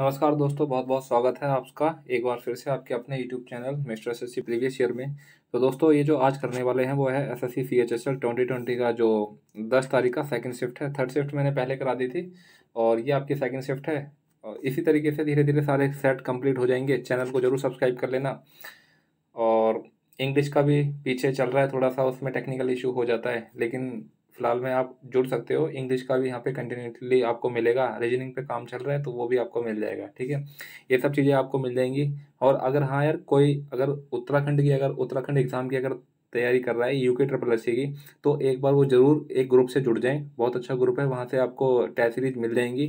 नमस्कार दोस्तों बहुत बहुत स्वागत है आपका एक बार फिर से आपके अपने YouTube channel mister S S C previous year में तो दोस्तों ये जो आज करने वाले हैं वो है S S C C H S L twenty twenty का जो दस तारीख का सेकंड शिफ्ट है थर्ड शिफ्ट मैंने पहले करा दी थी और ये आपकी सेकंड शिफ्ट है और इसी तरीके से धीरे धीरे सारे सेट कम्प्लीट हो जाएंगे चैनल को ज़रूर सब्सक्राइब कर लेना और इंग्लिश का भी पीछे चल रहा है थोड़ा सा उसमें टेक्निकल इशू हो जाता है लेकिन फिलहाल में आप जुड़ सकते हो इंग्लिश का भी यहाँ पे कंटिन्यूटली आपको मिलेगा रीजनिंग पे काम चल रहा है तो वो भी आपको मिल जाएगा ठीक है ये सब चीज़ें आपको मिल जाएंगी और अगर हाँ यार कोई अगर उत्तराखंड की अगर उत्तराखंड एग्ज़ाम की अगर तैयारी कर रहा है यूके ट्रिपल एस की तो एक बार वो ज़रूर एक ग्रुप से जुड़ जाएँ बहुत अच्छा ग्रुप है वहाँ से आपको टेस्ट सीरीज मिल जाएंगी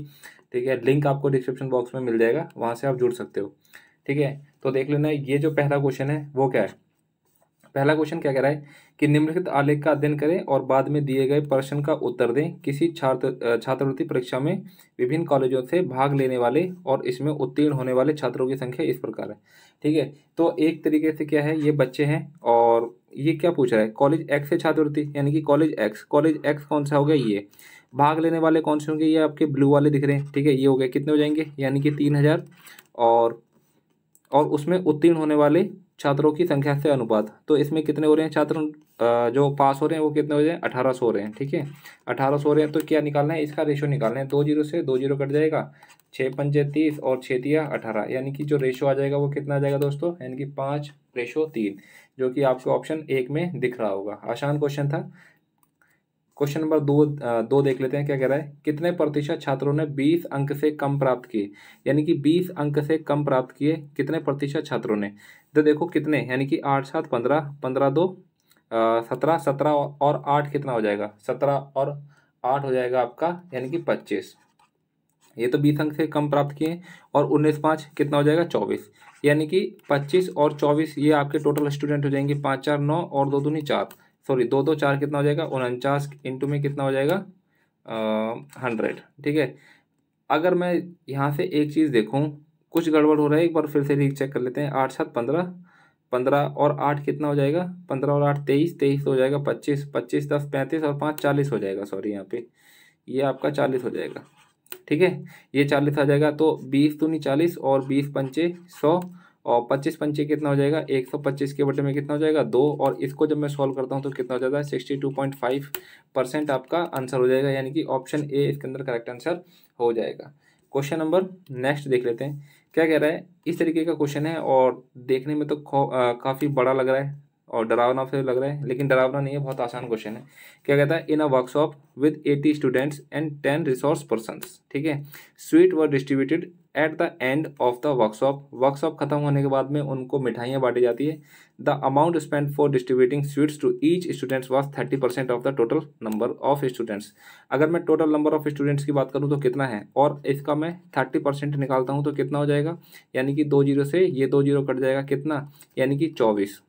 ठीक है लिंक आपको डिस्क्रिप्शन बॉक्स में मिल जाएगा वहाँ से आप जुड़ सकते हो ठीक है तो देख लेना ये जो पहला क्वेश्चन है वो क्या है पहला क्वेश्चन क्या कह रहा है कि निम्नलिखित आलेख का अध्ययन करें और बाद में दिए गए प्रश्न का उत्तर दें किसी छात्र छात्रवृत्ति परीक्षा में विभिन्न कॉलेजों से भाग लेने वाले और इसमें उत्तीर्ण होने वाले छात्रों की संख्या इस प्रकार है ठीक है तो एक तरीके से क्या है ये बच्चे हैं और ये क्या पूछ रहा है कॉलेज एक्स से छात्रवृत्ति यानी कि कॉलेज एक्स कॉलेज एक्स कौन सा हो गया ये भाग लेने वाले कौन से होंगे ये आपके ब्लू वाले दिख रहे हैं ठीक है ये हो गए कितने हो जाएंगे यानी कि तीन हज़ार और और उसमें उत्तीर्ण होने वाले छात्रों की संख्या से अनुपात तो इसमें कितने हो रहे हैं छात्र जो पास हो रहे हैं वो कितने हो रहे हैं अठारह सौ हो रहे हैं ठीक है अठारह सौ हो रहे हैं तो क्या निकालना है इसका रेशो निकालना है दो जीरो से दो जीरो कट जाएगा छः पंचे तीस और छः तिया अठारह यानी कि जो रेशो आ जाएगा वो कितना आ जाएगा दोस्तों यानी कि पाँच रेशो तीन जो कि आपको ऑप्शन एक में दिख रहा होगा आसान क्वेश्चन था क्वेश्चन नंबर दो दो देख लेते हैं क्या कह रहा है कितने प्रतिशत छात्रों ने बीस अंक से कम प्राप्त किए यानी कि बीस अंक से कम प्राप्त किए कितने प्रतिशत छात्रों ने तो देखो कितने यानी कि आठ सात पंद्रह पंद्रह दो सत्रह सत्रह और आठ कितना हो जाएगा सत्रह और आठ हो जाएगा आपका यानी कि पच्चीस ये तो बीस अंक से कम प्राप्त किए और उन्नीस पाँच कितना हो जाएगा चौबीस यानी कि पच्चीस और चौबीस ये आपके टोटल स्टूडेंट हो जाएंगे पाँच चार नौ और दो दूनी चार सॉरी दो दो चार कितना हो जाएगा उनचास इंटू में कितना हो जाएगा हंड्रेड ठीक है अगर मैं यहाँ से एक चीज़ देखूँ कुछ गड़बड़ हो रहा है एक बार फिर से रीक चेक कर लेते हैं आठ सात पंद्रह पंद्रह और आठ कितना हो जाएगा पंद्रह और आठ तेईस तेईस तो हो जाएगा पच्चीस पच्चीस दस पैंतीस और पाँच चालीस हो जाएगा सॉरी यहाँ पे ये आपका चालीस हो जाएगा ठीक है ये चालीस आ जाएगा तो बीस दूनी चालीस और बीस पंचे सौ और पच्चीस पंचे कितना हो जाएगा एक सौ पच्चीस के बटे में कितना हो जाएगा दो और इसको जब मैं सॉल्व करता हूँ तो कितना हो जाता है sixty two point five percent आपका आंसर हो जाएगा यानी कि ऑप्शन ए इसके अंदर करेक्ट आंसर हो जाएगा क्वेश्चन नंबर नेक्स्ट देख लेते हैं क्या कह रहा है इस तरीके का क्वेश्चन है और देखने में तो काफ़ी बड़ा लग रहा है और डरावना फिर लग रहा है लेकिन डरावना नहीं है बहुत आसान क्वेश्चन है क्या कहता है in a workshop with eighty students and ten resource person ठीक है sweet were distributed at the end of the workshop workshop खत्म होने के बाद में उनको मिठाइयाँ बांटी जाती है the amount spent for distributing sweets to each was was 30% of the total number of students अगर मैं total number of students की बात करूँ तो कितना है और इसका मैं 30% निकालता हूँ तो कितना हो जाएगा यानी कि दो जीरो से ये दो जीरो कट जाएगा कितना यानी कि चौबीस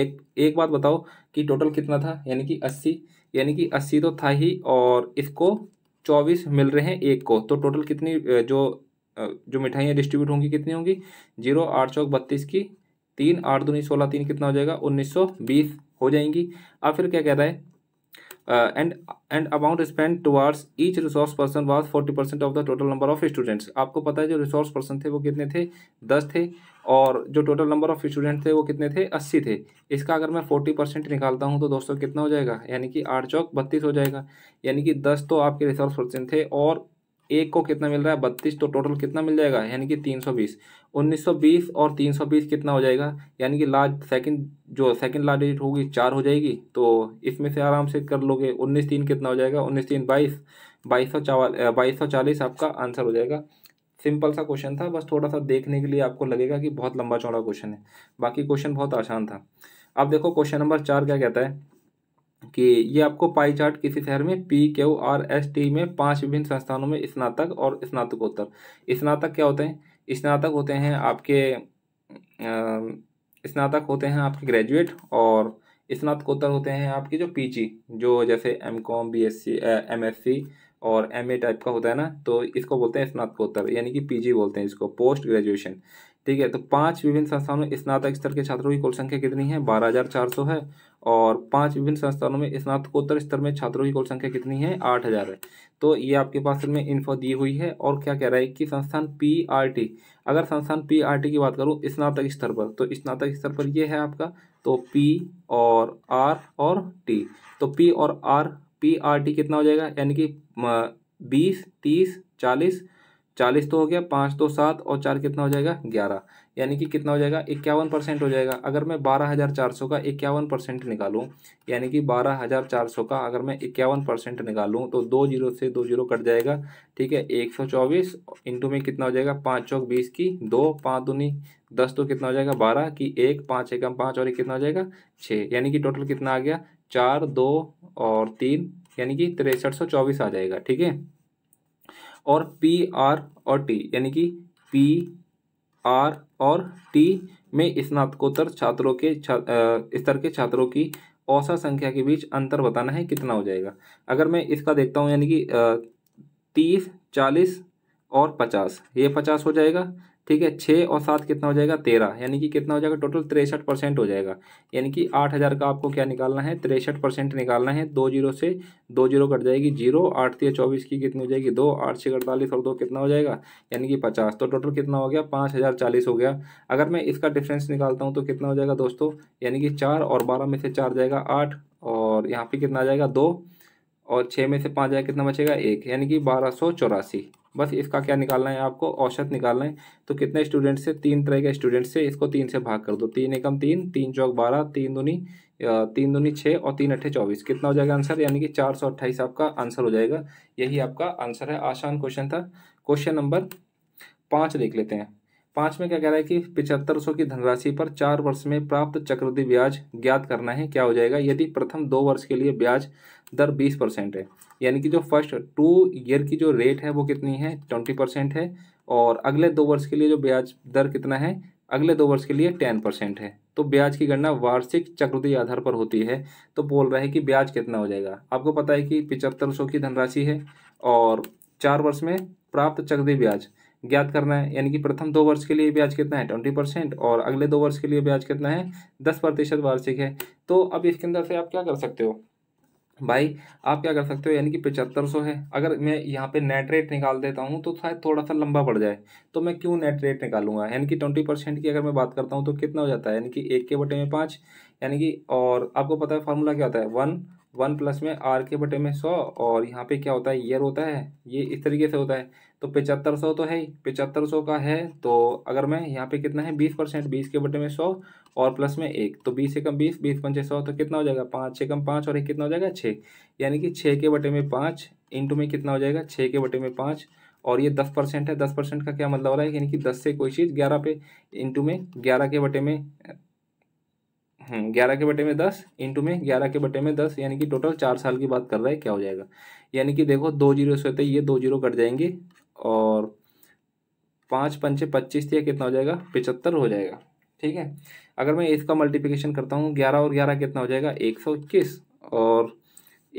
एक एक बात बताओ कि टोटल कितना था यानी कि अस्सी यानी कि अस्सी तो था ही और इसको चौबीस मिल रहे हैं एक को तो टोटल कितनी जो जो मिठाइयाँ डिस्ट्रीब्यूट होंगी कितनी होंगी जीरो आठ सौ बत्तीस की तीन आठ दूनी सोलह तीन कितना हो जाएगा उन्नीस सौ बीस हो जाएंगी अब फिर क्या कह रहा है and and amount spend towards each resource person was forty percent of the total number of students आपको पता है जो रिसोर्स पर्सन थे वो कितने थे दस थे और जो टोटल नंबर ऑफ स्टूडेंट थे वो कितने थे अस्सी थे इसका अगर मैं फोर्टी परसेंट निकालता हूँ तो दोस्तों कितना हो जाएगा यानी कि आठ चौक बत्तीस हो जाएगा यानी कि दस तो आपके रिसोर्स पर्सन थे और एक को कितना मिल रहा है बत्तीस तो टोटल कितना मिल जाएगा यानी कि तीन सौ बीस उन्नीस सौ बीस और तीन सौ बीस कितना हो जाएगा यानी कि लास्ट सेकंड जो सेकंड लास्ट डिजिट होगी चार हो जाएगी तो इसमें से आराम से कर लोगे उन्नीस तीन कितना हो जाएगा उन्नीस तीन बाईस बाईस सौ चावल बाईस सौ चालीस आपका आंसर हो जाएगा सिंपल सा क्वेश्चन था बस थोड़ा सा देखने के लिए आपको लगेगा कि बहुत लंबा चौड़ा क्वेश्चन है बाकी क्वेश्चन बहुत आसान था अब देखो क्वेश्चन नंबर चार क्या कहता है कि ये आपको पाई चार्ट किसी शहर में P Q R S T में पांच विभिन्न संस्थानों में स्नातक और स्नातकोत्तर स्नातक क्या होते हैं स्नातक होते हैं आपके स्नातक होते हैं आपके ग्रेजुएट और स्नातकोत्तर होते हैं आपके जो पीजी जो जैसे M com B S C M S C और एम ए टाइप का होता है ना तो इसको बोलते हैं स्नातकोत्तर यानी कि पीजी बोलते हैं इसको पोस्ट ग्रेजुएशन ठीक है तो पांच विभिन्न संस्थानों में स्नातक स्तर के छात्रों की कुल संख्या कितनी है बारह हजार चार सौ है और पांच विभिन्न संस्थानों में स्नातकोत्तर स्तर में छात्रों की कुल संख्या कितनी है आठ हज़ार है तो ये आपके पास में इन्फो दी हुई है और क्या कह रहा है कि संस्थान पी आर टी अगर संस्थान पी आर टी की बात करूँ स्नातक स्तर पर तो स्नातक स्तर पर ये है आपका तो पी और आर और टी तो पी और आर पी आर टी कितना हो जाएगा यानी कि बीस तीस चालीस चालीस तो हो गया पाँच तो सात और चार कितना हो जाएगा ग्यारह यानी कि कितना हो जाएगा इक्यावन परसेंट हो जाएगा अगर मैं बारह हज़ार चार सौ का इक्यावन परसेंट निकालूँ यानी कि बारह हज़ार चार सौ का अगर मैं इक्यावन परसेंट निकालूँ तो दो जीरो से दो जीरो कट जाएगा ठीक है एक सौ चौबीस इंटू में कितना हो जाएगा पाँच चौक बीस की दो पाँच दूनी दस तो कितना हो जाएगा बारह की एक पाँच एकम पाँच और एक कितना हो जाएगा छः यानी कि टोटल कितना आ गया चार दो और तीन यानी कि तिरसठ सौ चौबीस आ जाएगा ठीक है और पी आर और टी यानी कि पी आर और टी में स्नातकोत्तर छात्रों के स्तर के छात्रों की औसत संख्या के बीच अंतर बताना है कितना हो जाएगा अगर मैं इसका देखता हूँ यानी कि तीस चालीस और पचास ये पचास हो जाएगा ठीक है छः और सात कितना हो जाएगा तेरह यानी कि कितना हो जाएगा टोटल तिरसठ परसेंट हो जाएगा यानी कि आठ हज़ार का आपको क्या निकालना है तिरसठ परसेंट निकालना है दो जीरो से दो जीरो कट जाएगी जीरो आठ तीस चौबीस की कितनी हो जाएगी दो आठ छः अड़तालीस और दो कितना हो जाएगा यानी कि पचास तो टोटल कितना हो गया पाँच हज़ार चालीस हो गया अगर मैं इसका डिफ्रेंस निकालता हूँ तो कितना हो जाएगा दोस्तों यानी कि चार और बारह में से चार जाएगा आठ और यहाँ पर कितना आ जाएगा दो और छः में से पाँच जाएगा कितना बचेगा एक यानी कि बारह सौ चौरासी बस इसका क्या निकालना है आपको औसत निकालना है तो कितने स्टूडेंट से तीन तरह के स्टूडेंट से इसको तीन से भाग कर दो तीन एकम तीन तीन चौक बारह तीन दूनी तीन दूनी छः और तीन अट्ठे चौबीस कितना हो जाएगा आंसर यानी कि चार सौ अट्ठाईस आपका आंसर हो जाएगा यही आपका आंसर है आसान क्वेश्चन था क्वेश्चन नंबर पाँच देख लेते हैं पाँच में क्या कह रहा है कि पिछहत्तर सौ की धनराशि पर चार वर्ष में प्राप्त चक्रवृद्धि ब्याज ज्ञात करना है क्या हो जाएगा यदि प्रथम दो वर्ष के लिए ब्याज दर बीस परसेंट है यानी कि जो फर्स्ट टू ईयर की जो रेट है वो कितनी है ट्वेंटी परसेंट है और अगले दो वर्ष के लिए जो ब्याज दर कितना है अगले दो वर्ष के लिए टेन परसेंट है तो ब्याज की गणना वार्षिक चक्रवृद्धि आधार पर होती है तो बोल रहा है कि ब्याज कितना हो जाएगा आपको पता है कि पिचहत्तर सौ की धनराशि है और चार वर्ष में प्राप्त चक्रवृद्धि ब्याज ज्ञात करना है यानी कि प्रथम दो वर्ष के लिए ब्याज कितना है ट्वेंटी परसेंट और अगले दो वर्ष के लिए ब्याज कितना है दस प्रतिशत वार्षिक है तो अब इसके अंदर से आप क्या कर सकते हो भाई हम्म। आप क्या कर सकते हो यानी कि पचहत्तर सौ है अगर मैं यहाँ पे नेट रेट निकाल देता हूँ तो शायद थोड़ा सा लंबा पड़ जाए तो मैं क्यों नेट रेट निकालूंगा यानी कि ट्वेंटी परसेंट की अगर मैं बात करता हूँ तो कितना हो जाता है यानी कि एक के बटे में पाँच यानी कि और आपको पता है फार्मूला क्या होता है वन वन प्लस में आर के बटे में सौ और यहाँ पे क्या होता है ईयर होता है ये इस तरीके से होता है तो पचहत्तर सौ तो है ही पचहत्तर सौ का है तो अगर मैं यहाँ पे कितना है बीस परसेंट बीस के बटे में सौ और प्लस में एक तो बीस से कम बीस बीस पंचे सौ तो कितना हो जाएगा पाँच छः कम पाँच और एक कितना हो जाएगा छः यानी कि छः के बटे में पाँच इंटू में कितना हो जाएगा छः के बटे में पाँच और ये दस परसेंट है दस परसेंट का क्या मतलब हो रहा है यानी कि दस से कोई चीज़ ग्यारह पे इंटू में ग्यारह के बटे हम्म, में ग्यारह के बटे में दस इंटू में ग्यारह के बटे में दस यानी कि टोटल चार साल की बात कर रहा है क्या हो जाएगा यानी कि देखो दो जीरो से होते ये दो जीरो कट जाएंगे और पाँच पंचे पच्चीस या कितना हो जाएगा पिचहत्तर हो जाएगा ठीक है अगर मैं इसका मल्टीप्लिकेशन करता हूँ ग्यारह और ग्यारह कितना हो जाएगा एक सौ इक्कीस और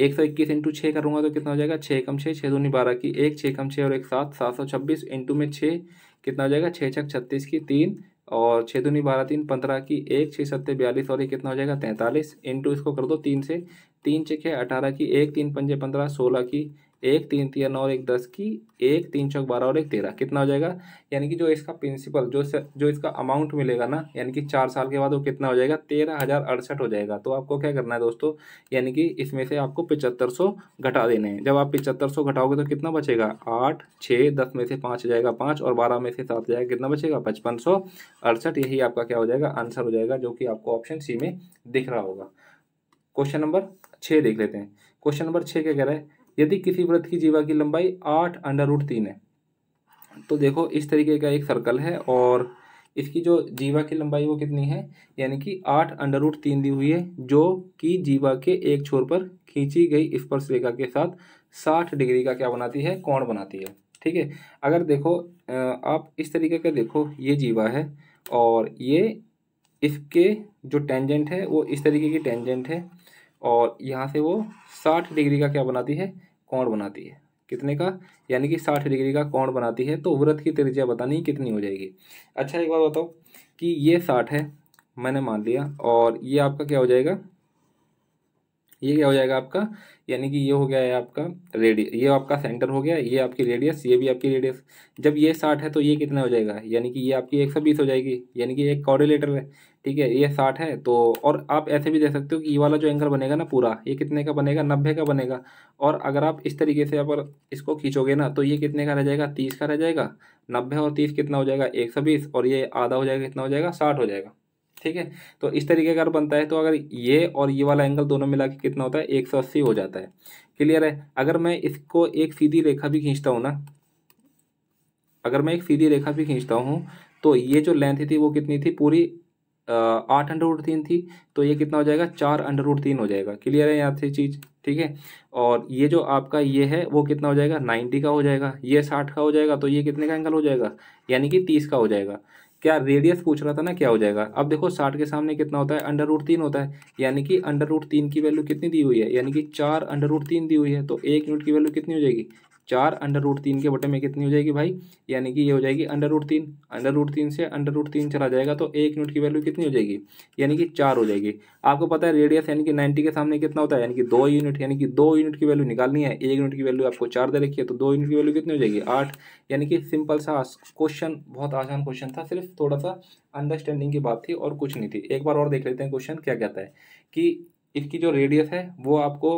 एक सौ इक्कीस इंटू छः करूँगा तो कितना हो जाएगा छः कम छः छः दूनी बारह की एक छः कम छः और एक सात सात सौ छब्बीस इंटू में छः कितना हो जाएगा छः छः छत्तीस की तीन और छः दूनी बारह तीन पंद्रह की एक छः सत्तर बयालीस और ये कितना हो जाएगा तैंतालीस इंटू इसको कर दो तीन से तीन छः अठारह की एक तीन पंजे पंद्रह सोलह की एक तीन तीन और एक दस की एक तीन चौक बारह और एक तेरह कितना हो जाएगा यानी कि जो इसका प्रिंसिपल जो जो इसका अमाउंट मिलेगा ना यानी कि चार साल के बाद वो कितना हो जाएगा तेरह हज़ार अड़सठ हो जाएगा तो आपको क्या करना है दोस्तों यानी कि इसमें से आपको पिचहत्तर सौ घटा देने हैं जब आप पिचहत्तर सौ घटाओगे तो कितना बचेगा आठ छः दस में से पाँच हो जाएगा पाँच और बारह में से सात जाएगा कितना बचेगा पचपन सौ अड़सठ यही आपका क्या हो जाएगा आंसर हो जाएगा जो कि आपको ऑप्शन सी में दिख रहा होगा क्वेश्चन नंबर छः देख लेते हैं क्वेश्चन नंबर छः क्या कह रहा है यदि किसी वृत्त की जीवा की लंबाई आठ अंडर रूट तीन है तो देखो इस तरीके का एक सर्कल है और इसकी जो जीवा की लंबाई वो कितनी है यानी कि आठ अंडर रूट तीन दी हुई है जो कि जीवा के एक छोर पर खींची गई स्पर्श रेखा के साथ साठ डिग्री का क्या बनाती है कोण बनाती है ठीक है अगर देखो आप इस तरीके का देखो ये जीवा है और ये इसके जो टेंजेंट है वो इस तरीके की टेंजेंट है और यहाँ से वो साठ डिग्री का क्या बनाती है कोण बनाती है कितने का यानी कि साठ डिग्री का कोण बनाती है तो व्रत की त्रिज्या बतानी कितनी हो जाएगी अच्छा एक बात बताओ कि ये साठ है मैंने मान लिया और ये आपका क्या हो जाएगा ये क्या हो जाएगा आपका यानी कि ये हो गया है आपका रेडियस ये आपका सेंटर हो गया ये आपकी रेडियस ये भी आपकी रेडियस जब ये साठ है तो ये कितना हो जाएगा यानी कि ये आपकी एक सौ बीस हो जाएगी यानी कि एक कॉर्डिलेटर है ठीक है ये साठ है तो और आप ऐसे भी दे सकते हो कि ये वाला जो एंगल बनेगा ना पूरा ये कितने का बनेगा नब्बे का बनेगा और अगर आप इस तरीके से अगर इसको खींचोगे ना तो ये कितने का रह जाएगा तीस का रह जाएगा नब्बे और तीस कितना हो जाएगा एक सौ बीस और ये आधा हो जाएगा कितना हो जाएगा साठ हो जाएगा ठीक है तो इस तरीके का बनता है तो अगर ये और ये वाला एंगल दोनों मिला के कितना होता है एक सौ अस्सी हो जाता है क्लियर है अगर मैं इसको एक सीधी रेखा भी खींचता हूँ ना अगर मैं एक सीधी रेखा भी खींचता हूँ तो ये जो लेंथ थी वो कितनी थी पूरी आठ अंडर रूट तीन थी तो ये कितना हो जाएगा चार अंडर रूट तीन हो जाएगा क्लियर है यहाँ से चीज़ ठीक है और ये जो आपका ये है वो कितना हो जाएगा नाइन्टी का हो जाएगा ये साठ का हो जाएगा तो ये कितने का एंगल हो जाएगा यानी कि तीस का हो जाएगा क्या रेडियस पूछ रहा था ना क्या हो जाएगा अब देखो साठ के सामने कितना होता है अंडर रूट तीन होता है यानी कि अंडर रूट तीन की वैल्यू कितनी दी हुई है यानी कि चार अंडर रूट तीन दी हुई है तो एक यूनिट की वैल्यू कितनी हो जाएगी चार अंडर रूट तीन के बटे में कितनी हो जाएगी भाई यानी कि ये हो जाएगी अंडर रूट तीन अंडर रूट तीन से अंडर रूट तीन चला जाएगा तो एक यूनिट की वैल्यू कितनी हो जाएगी यानी कि चार हो जाएगी आपको पता है रेडियस यानी कि नाइन्टी के सामने कितना होता है यानी कि दो यूनिट यानी कि दो यूनिट की वैल्यू निकालनी है एक यूनिट की वैल्यू आपको चार दे रखी है तो दो यूनिट की वैल्यू कितनी हो जाएगी आठ यानी कि सिंपल सा क्वेश्चन बहुत आसान क्वेश्चन था सिर्फ थोड़ा सा अंडरस्टैंडिंग की बात थी और कुछ नहीं थी एक बार और देख लेते हैं क्वेश्चन क्या कहता है कि इसकी जो रेडियस है वो आपको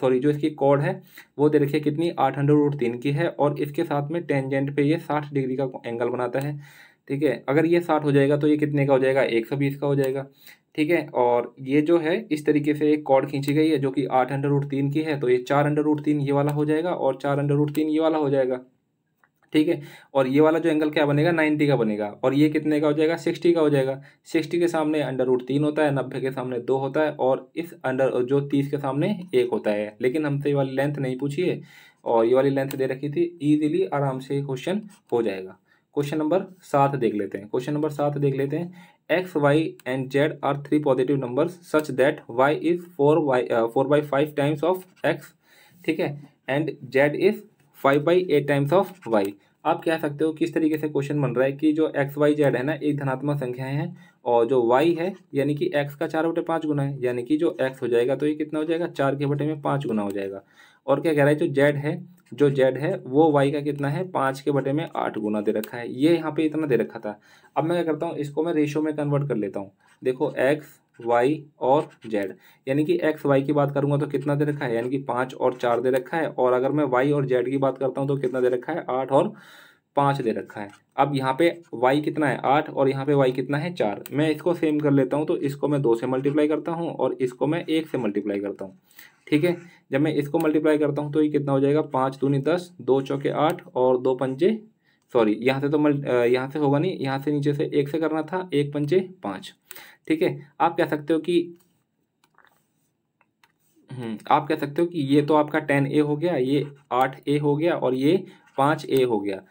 सॉरी जो इसकी कॉर्ड है वो दे रखिए कितनी आठ हंड्रेड रूट तीन की है और इसके साथ में टेंजेंट पे ये साठ डिग्री का एंगल बनाता है ठीक है अगर ये साठ हो जाएगा तो ये कितने का हो जाएगा एक सौ बीस का हो जाएगा ठीक है और ये जो है इस तरीके से एक कॉर्ड खींची गई है जो कि आठ अंडर रूट तीन की है तो ये चार अंडर रूट तीन ये वाला हो जाएगा और चार अंडर रूट तीन ये वाला हो जाएगा ठीक है और ये वाला जो एंगल क्या बनेगा नाइन्टी का बनेगा और ये कितने का हो जाएगा सिक्सटी का हो जाएगा सिक्सटी के सामने अंडर रूट तीन होता है नब्बे के सामने दो होता है और इस अंडर जो तीस के सामने एक होता है लेकिन हमसे ये वाली लेंथ नहीं पूछी है और ये वाली लेंथ दे रखी थी ईजिली आराम से क्वेश्चन हो जाएगा क्वेश्चन नंबर सात देख लेते हैं क्वेश्चन नंबर सात देख लेते हैं X Y and Z are three positive number such that Y is four Y four by five times of X ठीक है and Z is five by eight times of Y आप कह सकते हो किस तरीके से क्वेश्चन बन रहा है कि जो एक्स वाई जेड है ना एक धनात्मक संख्याएं हैं और जो वाई है यानी कि एक्स का चार बटे पाँच गुना है यानी कि जो एक्स हो जाएगा तो ये कितना हो जाएगा चार के बटे में पाँच गुना हो जाएगा और क्या कह रहा है जो जेड है जो जेड है वो वाई का कितना है पाँच के बटे में आठ गुना दे रखा है ये यहाँ पर इतना दे रखा था अब मैं क्या करता हूँ इसको मैं रेशो में कन्वर्ट कर लेता हूँ देखो एक्स वाई और जेड यानी कि एक्स वाई की बात करूंगा तो कितना दे रखा है यानी कि पाँच और चार दे रखा है और अगर मैं वाई और जेड की बात करता हूँ तो कितना दे रखा है आठ और पाँच दे रखा है अब यहाँ पे y कितना है आठ और यहाँ पे y कितना है चार मैं इसको सेम कर लेता हूँ तो इसको मैं दो से मल्टीप्लाई करता हूँ और इसको मैं एक से मल्टीप्लाई करता हूँ ठीक है जब मैं इसको मल्टीप्लाई करता हूँ तो ये कितना हो जाएगा पाँच दूनी दस दो चौके आठ और दो पंचे सॉरी यहाँ से तो मल्ट यहाँ से होगा नहीं यहाँ से नीचे से एक से करना था एक पंचे पाँच ठीक है आप कह सकते हो कि हम्म, आप कह सकते हो कि ये तो आपका टेन ए हो गया ये आठ ए हो गया और ये पाँच ए हो गया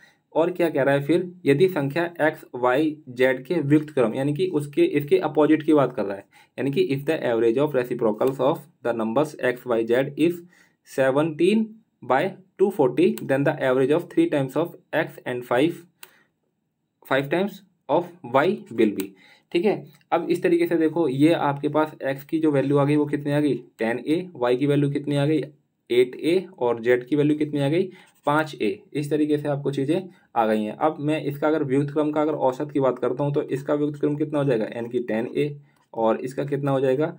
और क्या कह रहा है फिर यदि संख्या एक्स वाई जेड के व्युक्त क्रम यानी कि उसके इसके अपोजिट की बात कर रहा है यानी कि if the average of reciprocals of the numbers X Y Z if seventeen by two forty then the average of three times of X and five five times of Y will be ठीक है अब इस तरीके से देखो ये आपके पास x की जो वैल्यू आ गई वो कितनी आ गई टेन ए वाई की वैल्यू कितनी आ गई एट ए और जेड की वैल्यू कितनी आ गई पाँच ए इस तरीके से आपको चीज़ें आ गई हैं अब मैं इसका अगर व्युतक्रम का अगर औसत की बात करता हूँ तो इसका व्युतक्रम कितना हो जाएगा एन की टेन ए और इसका कितना हो जाएगा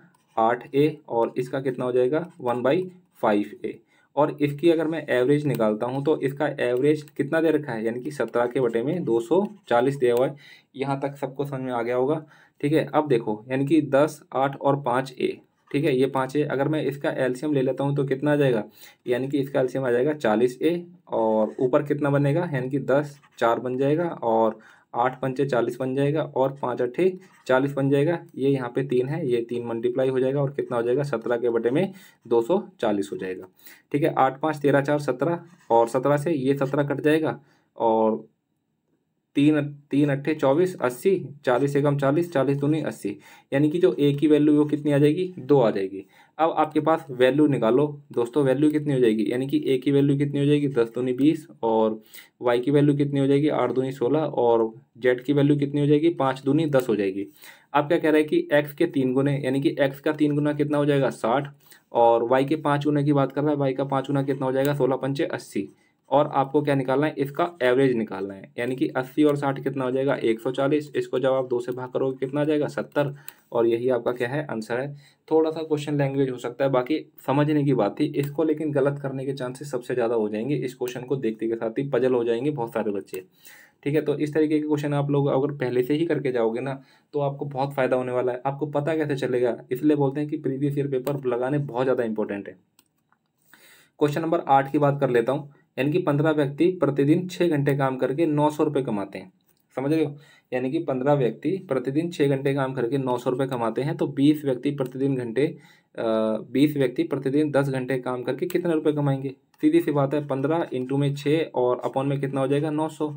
आठ ए और इसका कितना हो जाएगा वन बाई फाइव ए और इसकी अगर मैं एवरेज निकालता हूँ तो इसका एवरेज कितना दे रखा है यानी कि सत्रह के बटे में दो सौ चालीस दिया हुआ है यहाँ तक सबको समझ में आ गया होगा ठीक है अब देखो यानी कि दस आठ और पाँच ए ठीक है ये पाँच ए अगर मैं इसका एल्शियम ले लेता हूँ तो कितना आ जाएगा यानी कि इसका एल्शियम आ जाएगा चालीस ए और ऊपर कितना बनेगा यानी कि दस चार बन जाएगा और आठ पंचे चालीस बन जाएगा और पाँच अट्ठे चालीस बन जाएगा ये यहाँ पे तीन है ये तीन मल्टीप्लाई हो जाएगा और कितना हो जाएगा सत्रह के बटे में दो सौ चालीस हो जाएगा ठीक है आठ पाँच तेरह चार सत्रह और सत्रह से ये सत्रह कट जाएगा और तीन तीन अट्ठे चौबीस अस्सी चालीस एकम चालीस चालीस दूनी अस्सी यानी कि जो ए की वैल्यू वो कितनी आ जाएगी दो आ जाएगी अब आपके पास वैल्यू निकालो दोस्तों वैल्यू कितनी हो जाएगी यानी कि ए की वैल्यू कितनी हो जाएगी दस दूनी बीस और वाई की वैल्यू कितनी हो जाएगी आठ दूनी सोलह और जेड की वैल्यू कितनी हो जाएगी पाँच दूनी दस हो जाएगी आप क्या कह रहे हैं कि एक्स के तीन गुने यानी कि एक्स का तीन गुना कितना हो जाएगा साठ और वाई के पाँच गुने की बात कर रहा है वाई का पाँच गुना कितना हो जाएगा सोलह पंचे अस्सी और आपको क्या निकालना है इसका एवरेज निकालना है यानी कि 80 और 60 कितना हो जाएगा 140 इसको जब आप दो से भाग करोगे कितना आ जाएगा 70 और यही आपका क्या है आंसर है थोड़ा सा क्वेश्चन लैंग्वेज हो सकता है बाकी समझने की बात थी इसको लेकिन गलत करने के चांसेस सबसे ज़्यादा हो जाएंगे इस क्वेश्चन को देखते के साथ ही पजल हो जाएंगे बहुत सारे बच्चे ठीक है तो इस तरीके के क्वेश्चन आप लोग अगर पहले से ही करके जाओगे ना तो आपको बहुत फ़ायदा होने वाला है आपको पता कैसे चलेगा इसलिए बोलते हैं कि प्रीवियस ईयर पेपर लगाने बहुत ज़्यादा इंपॉर्टेंट है क्वेश्चन नंबर आठ की बात कर लेता हूँ यानी कि पंद्रह व्यक्ति प्रतिदिन छः घंटे काम करके नौ सौ रुपये कमाते हैं समझ रहे हो यानी कि पंद्रह व्यक्ति प्रतिदिन छः घंटे काम करके नौ सौ रुपये कमाते हैं तो बीस व्यक्ति प्रतिदिन घंटे बीस व्यक्ति प्रतिदिन दस घंटे काम करके कितने रुपये कमाएंगे सीधी सी बात है पंद्रह इंटू में छः और अपॉन में कितना हो जाएगा नौ सौ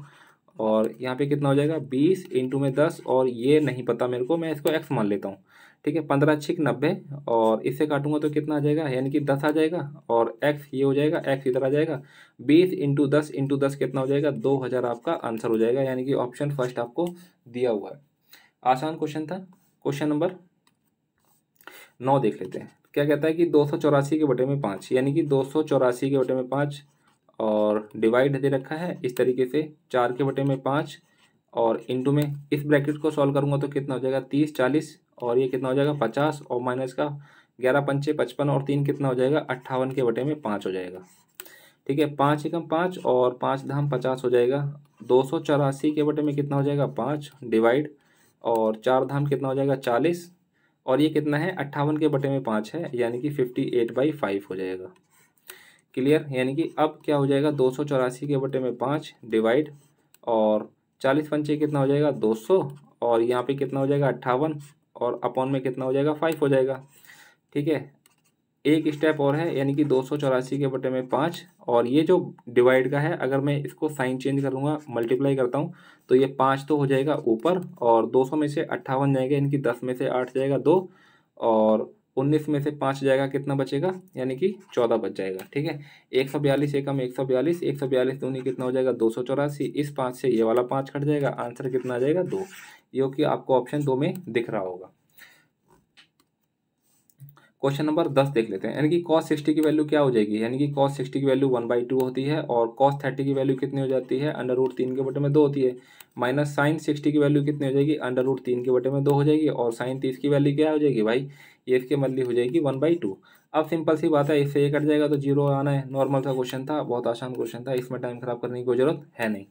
और यहाँ पे कितना हो जाएगा बीस इंटू में दस और ये नहीं पता मेरे को मैं इसको एक्स मान लेता हूँ ठीक है पंद्रह छिक नब्बे और इससे काटूंगा तो कितना आ जाएगा यानी कि दस आ जाएगा और एक्स ये हो जाएगा एक्स इधर आ जाएगा बीस इंटू दस इंटू दस कितना हो जाएगा दो हज़ार आपका आंसर हो जाएगा यानी कि ऑप्शन फर्स्ट आपको दिया हुआ है आसान क्वेश्चन था क्वेश्चन नंबर नौ देख लेते हैं क्या कहता है कि दो सौ चौरासी के बटे में पाँच यानी कि दो सौ चौरासी के बटे में पाँच और डिवाइड दे रखा है इस तरीके से चार के बटे में पाँच और इंटू में इस ब्रैकेट को सॉल्व करूँगा तो कितना हो जाएगा तीस चालीस और ये कितना हो जाएगा पचास और माइनस का ग्यारह पंचे पचपन और तीन कितना हो जाएगा अट्ठावन के बटे में पाँच हो जाएगा ठीक है पाँच एकम पाँच और पाँच धाम पचास हो जाएगा दो सौ चौरासी के बटे में कितना हो जाएगा पाँच डिवाइड और चार धाम कितना हो जाएगा चालीस और ये कितना है अट्ठावन के बटे में पाँच है यानी कि फिफ्टी एट बाई फाइव हो जाएगा क्लियर यानी कि अब क्या हो जाएगा दो सौ चौरासी के बटे में पाँच डिवाइड और चालीस पंचे कितना हो जाएगा दो सौ और यहाँ पे कितना हो जाएगा अट्ठावन और अपॉन में कितना हो जाएगा फाइव हो जाएगा ठीक है एक स्टेप और है यानी कि दो सौ चौरासी के बटे में पाँच और ये जो डिवाइड का है अगर मैं इसको साइन चेंज करूँगा मल्टीप्लाई करता हूँ तो ये पाँच तो हो जाएगा ऊपर और दो सौ में से अट्ठावन जाएगा यानी कि दस में से आठ जाएगा दो और उन्नीस में से पाँच जाएगा कितना बचेगा यानी कि चौदह बच जाएगा ठीक है एक सौ बयालीस एकम एक सौ बयालीस एक सौ बयालीस दूनी कितना हो जाएगा दो सौ चौरासी इस पाँच से ये वाला पाँच कट जाएगा आंसर कितना आ जाएगा दो जो कि आपको ऑप्शन दो में दिख रहा होगा क्वेश्चन नंबर दस देख लेते हैं यानी कि कॉस सिक्सटी की वैल्यू क्या हो जाएगी यानी कि कॉस सिक्सटी की वैल्यू वन बाई टू होती है और कॉस थर्टी की वैल्यू कितनी हो जाती है अंडर रूट तीन के बटे में दो होती है माइनस साइन सिक्सटी की वैल्यू कितनी हो जाएगी अंडर रूट तीन के बटे में दो हो जाएगी और साइन तीस की वैल्यू क्या हो जाएगी भाई ये इसके मल्ली हो जाएगी वन बाई टू अब सिंपल सी बात है इससे ये कट जाएगा तो जीरो आना है नॉर्मल सा क्वेश्चन था बहुत आसान क्वेश्चन था इसमें टाइम खराब करने की कोई जरूरत है नहीं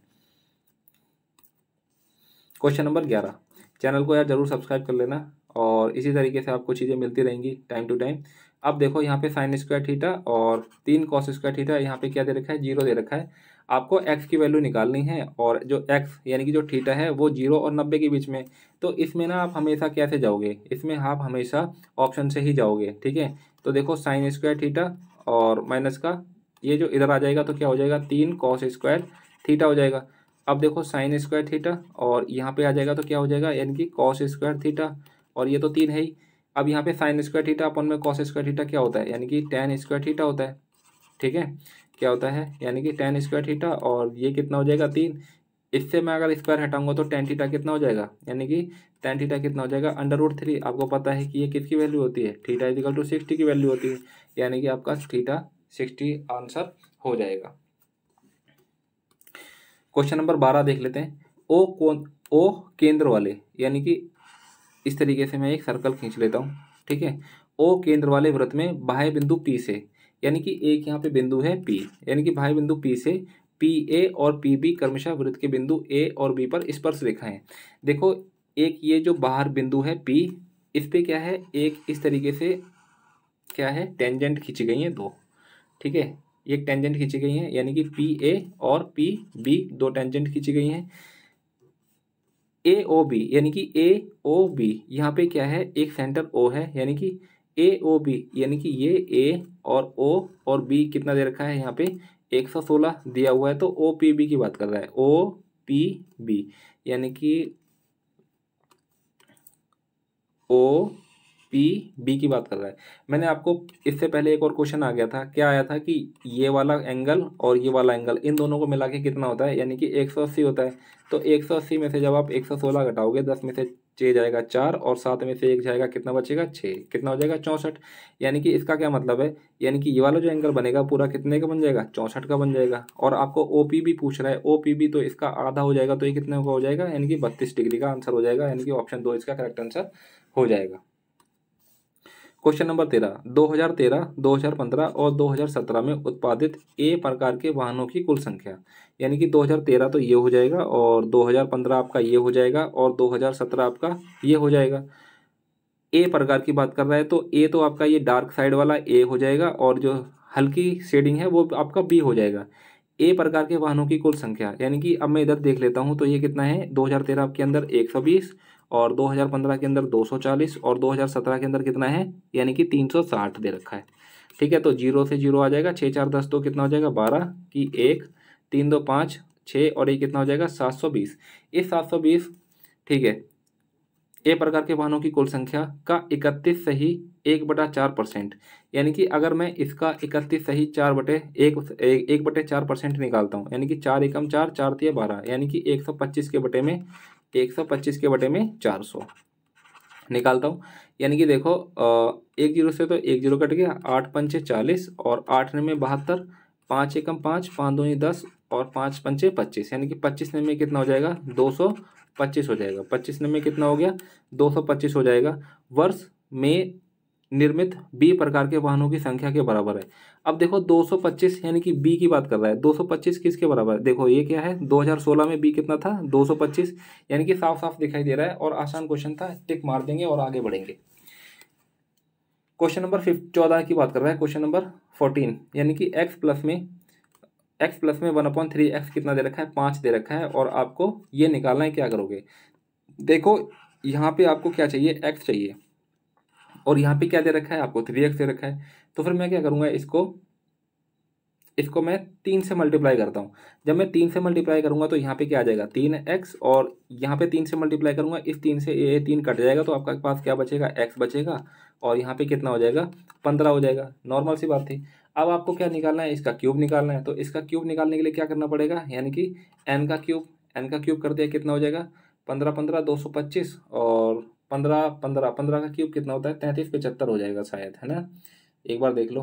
क्वेश्चन नंबर ग्यारह चैनल को यार जरूर सब्सक्राइब कर लेना और इसी तरीके से आपको चीज़ें मिलती रहेंगी टाइम टू टाइम अब देखो यहाँ पे साइन स्क्वायर थीटा और तीन कॉस स्क्वायर थीटा यहाँ पे क्या दे रखा है जीरो दे रखा है आपको एक्स की वैल्यू निकालनी है और जो एक्स यानी कि जो ठीटा है वो जीरो और नब्बे के बीच में तो इसमें ना आप हमेशा कैसे जाओगे इसमें आप हमेशा ऑप्शन से ही जाओगे ठीक है तो देखो साइन स्क्वायर ठीटा और माइनस का ये जो इधर आ जाएगा तो क्या हो जाएगा तीन कॉस स्क्वायर थीटा हो जाएगा अब देखो साइन स्क्वायर थीटा और यहाँ पे आ जाएगा तो क्या हो जाएगा यानी कि कॉस स्क्वायर थीटा और ये तो तीन है ही अब यहाँ पे साइन स्क्वायर थीटा अपन में कॉस स्क्वायर थीटा क्या होता है यानी कि टेन स्क्वायर थीटा होता है ठीक है क्या होता है यानी कि टेन स्क्वायर थीटा और ये कितना हो जाएगा तीन इससे मैं अगर स्क्वायर हटाऊंगा तो टेन थीटा कितना हो जाएगा यानी कि टेन थीटा कितना हो जाएगा अंडर रूट थ्री आपको पता है कि ये किसकी वैल्यू होती है थीटा इजिकल टू सिक्सटी की वैल्यू होती है यानी कि आपका थीटा सिक्सटी आंसर हो जाएगा क्वेश्चन नंबर बारह देख लेते हैं ओ कौन ओ केंद्र वाले यानी कि इस तरीके से मैं एक सर्कल खींच लेता हूँ ठीक है ओ केंद्र वाले व्रत में बाह्य बिंदु पी से यानी कि एक यहाँ पे बिंदु है पी यानी कि भाई बिंदु पी से पी ए और पी बी क्रमशः वृत्त के बिंदु ए और बी पर स्पर्श रेखा है देखो एक ये जो बाहर बिंदु है पी इस पर क्या है एक इस तरीके से क्या है टेंजेंट खींची गई है दो ठीक है एक टेंजेंट खींची गई है यानी कि पी ए और पी बी दो टेंजेंट खींची गई हैं ए ओ बी यानी कि ए ओ बी यहाँ पे क्या है एक सेंटर ओ है यानी कि ए ओ बी यानी कि ये ए और ओ और बी कितना दे रखा है यहाँ पे एक सौ सोलह दिया हुआ है तो ओ पी बी की बात कर रहा है ओ पी बी यानी कि ओ पी बी की बात कर रहा है मैंने आपको इससे पहले एक और क्वेश्चन आ गया था क्या आया था कि ये वाला एंगल और ये वाला एंगल इन दोनों को मिला के कितना होता है यानी कि एक सौ अस्सी होता है तो एक सौ अस्सी में से जब आप एक सौ सोलह घटाओगे दस में से छः जाएगा चार और सात में से एक जाएगा कितना बचेगा छः कितना हो जाएगा चौंसठ यानी कि इसका क्या मतलब है यानी कि ये वाला जो एंगल बनेगा पूरा कितने का बन जाएगा चौंसठ का बन जाएगा और आपको ओ पी भी पूछ रहा है ओ पी भी तो इसका आधा हो जाएगा तो ये कितने का हो जाएगा यानी कि बत्तीस डिग्री का आंसर हो जाएगा यानी कि ऑप्शन दो इसका करेक्ट आंसर हो जाएगा क्वेश्चन नंबर तेरह 2013, 2015 और 2017 में उत्पादित ए प्रकार के वाहनों की कुल संख्या यानी कि 2013 तो ये हो जाएगा और 2015 आपका ये हो जाएगा और 2017 आपका ये हो जाएगा ए प्रकार की बात कर रहा है तो ए तो आपका ये डार्क साइड वाला ए हो जाएगा और जो हल्की शेडिंग है वो आपका बी हो जाएगा ए प्रकार के वाहनों की कुल संख्या यानी कि अब मैं इधर देख लेता हूँ तो ये कितना है तेरह आपके अंदर बीस और 2015 के अंदर 240 और 2017 के अंदर कितना है यानी कि 360 दे रखा है ठीक है तो जीरो से जीरो आ जाएगा छः चार दस दो कितना हो जाएगा बारह की एक तीन दो पाँच छः और ये कितना हो जाएगा सात सौ बीस ये सात सौ बीस ठीक है ए प्रकार के वाहनों की कुल संख्या का इकतीस सही एक बटा चार परसेंट यानी कि अगर मैं इसका इकतीस सही चार बटे एक एक बटे चार परसेंट निकालता हूँ यानी कि चार एकम चार चार तीय बारह यानी कि एक सौ पच्चीस के बटे में कि एक सौ पच्चीस के बटे में चार सौ निकालता हूँ यानी कि देखो एक जीरो से तो एक जीरो कट गया आठ पंचे चालीस और आठ नमे बहत्तर पाँच एकम पाँच पाँच दो दस और पाँच पंचे पच्चीस यानी कि पच्चीस नमे कितना हो जाएगा दो सौ पच्चीस हो जाएगा पच्चीस नमे कितना हो गया दो सौ पच्चीस हो जाएगा वर्ष में निर्मित बी प्रकार के वाहनों की संख्या के बराबर है अब देखो 225 यानी कि बी की बात कर रहा है 225 किसके बराबर है देखो ये क्या है 2016 में बी कितना था 225 यानी कि साफ साफ दिखाई दे रहा है और आसान क्वेश्चन था टिक मार देंगे और आगे बढ़ेंगे क्वेश्चन नंबर फिफ्थ चौदह की बात कर रहा है क्वेश्चन नंबर फोर्टीन यानी कि एक्स प्लस में एक्स प्लस में वन अपॉइंट थ्री एक्स कितना दे रखा है पाँच दे रखा है और आपको ये निकालना है क्या करोगे देखो यहाँ पे आपको क्या चाहिए एक्स चाहिए और यहाँ पे क्या दे रखा है आपको थ्री एक्स दे रखा है तो फिर मैं क्या करूँगा इसको इसको मैं तीन से मल्टीप्लाई करता हूँ जब मैं तीन से मल्टीप्लाई करूँगा तो यहाँ पे क्या आ जाएगा तीन एक्स और यहाँ पे तीन से मल्टीप्लाई करूँगा इस तीन से ये तीन कट जाएगा तो आपका पास क्या बचेगा एक्स बचेगा और यहाँ पे कितना हो जाएगा पंद्रह हो जाएगा नॉर्मल सी बात थी अब आपको क्या निकालना है इसका क्यूब निकालना है तो इसका क्यूब निकालने के लिए क्या करना पड़ेगा यानी कि एन का क्यूब एन का क्यूब कर दिया कितना हो जाएगा पंद्रह पंद्रह दो सौ पच्चीस और पंद्रह पंद्रह पंद्रह का क्यूब कितना होता है तैंतीस पचहत्तर हो जाएगा शायद है ना एक बार देख लो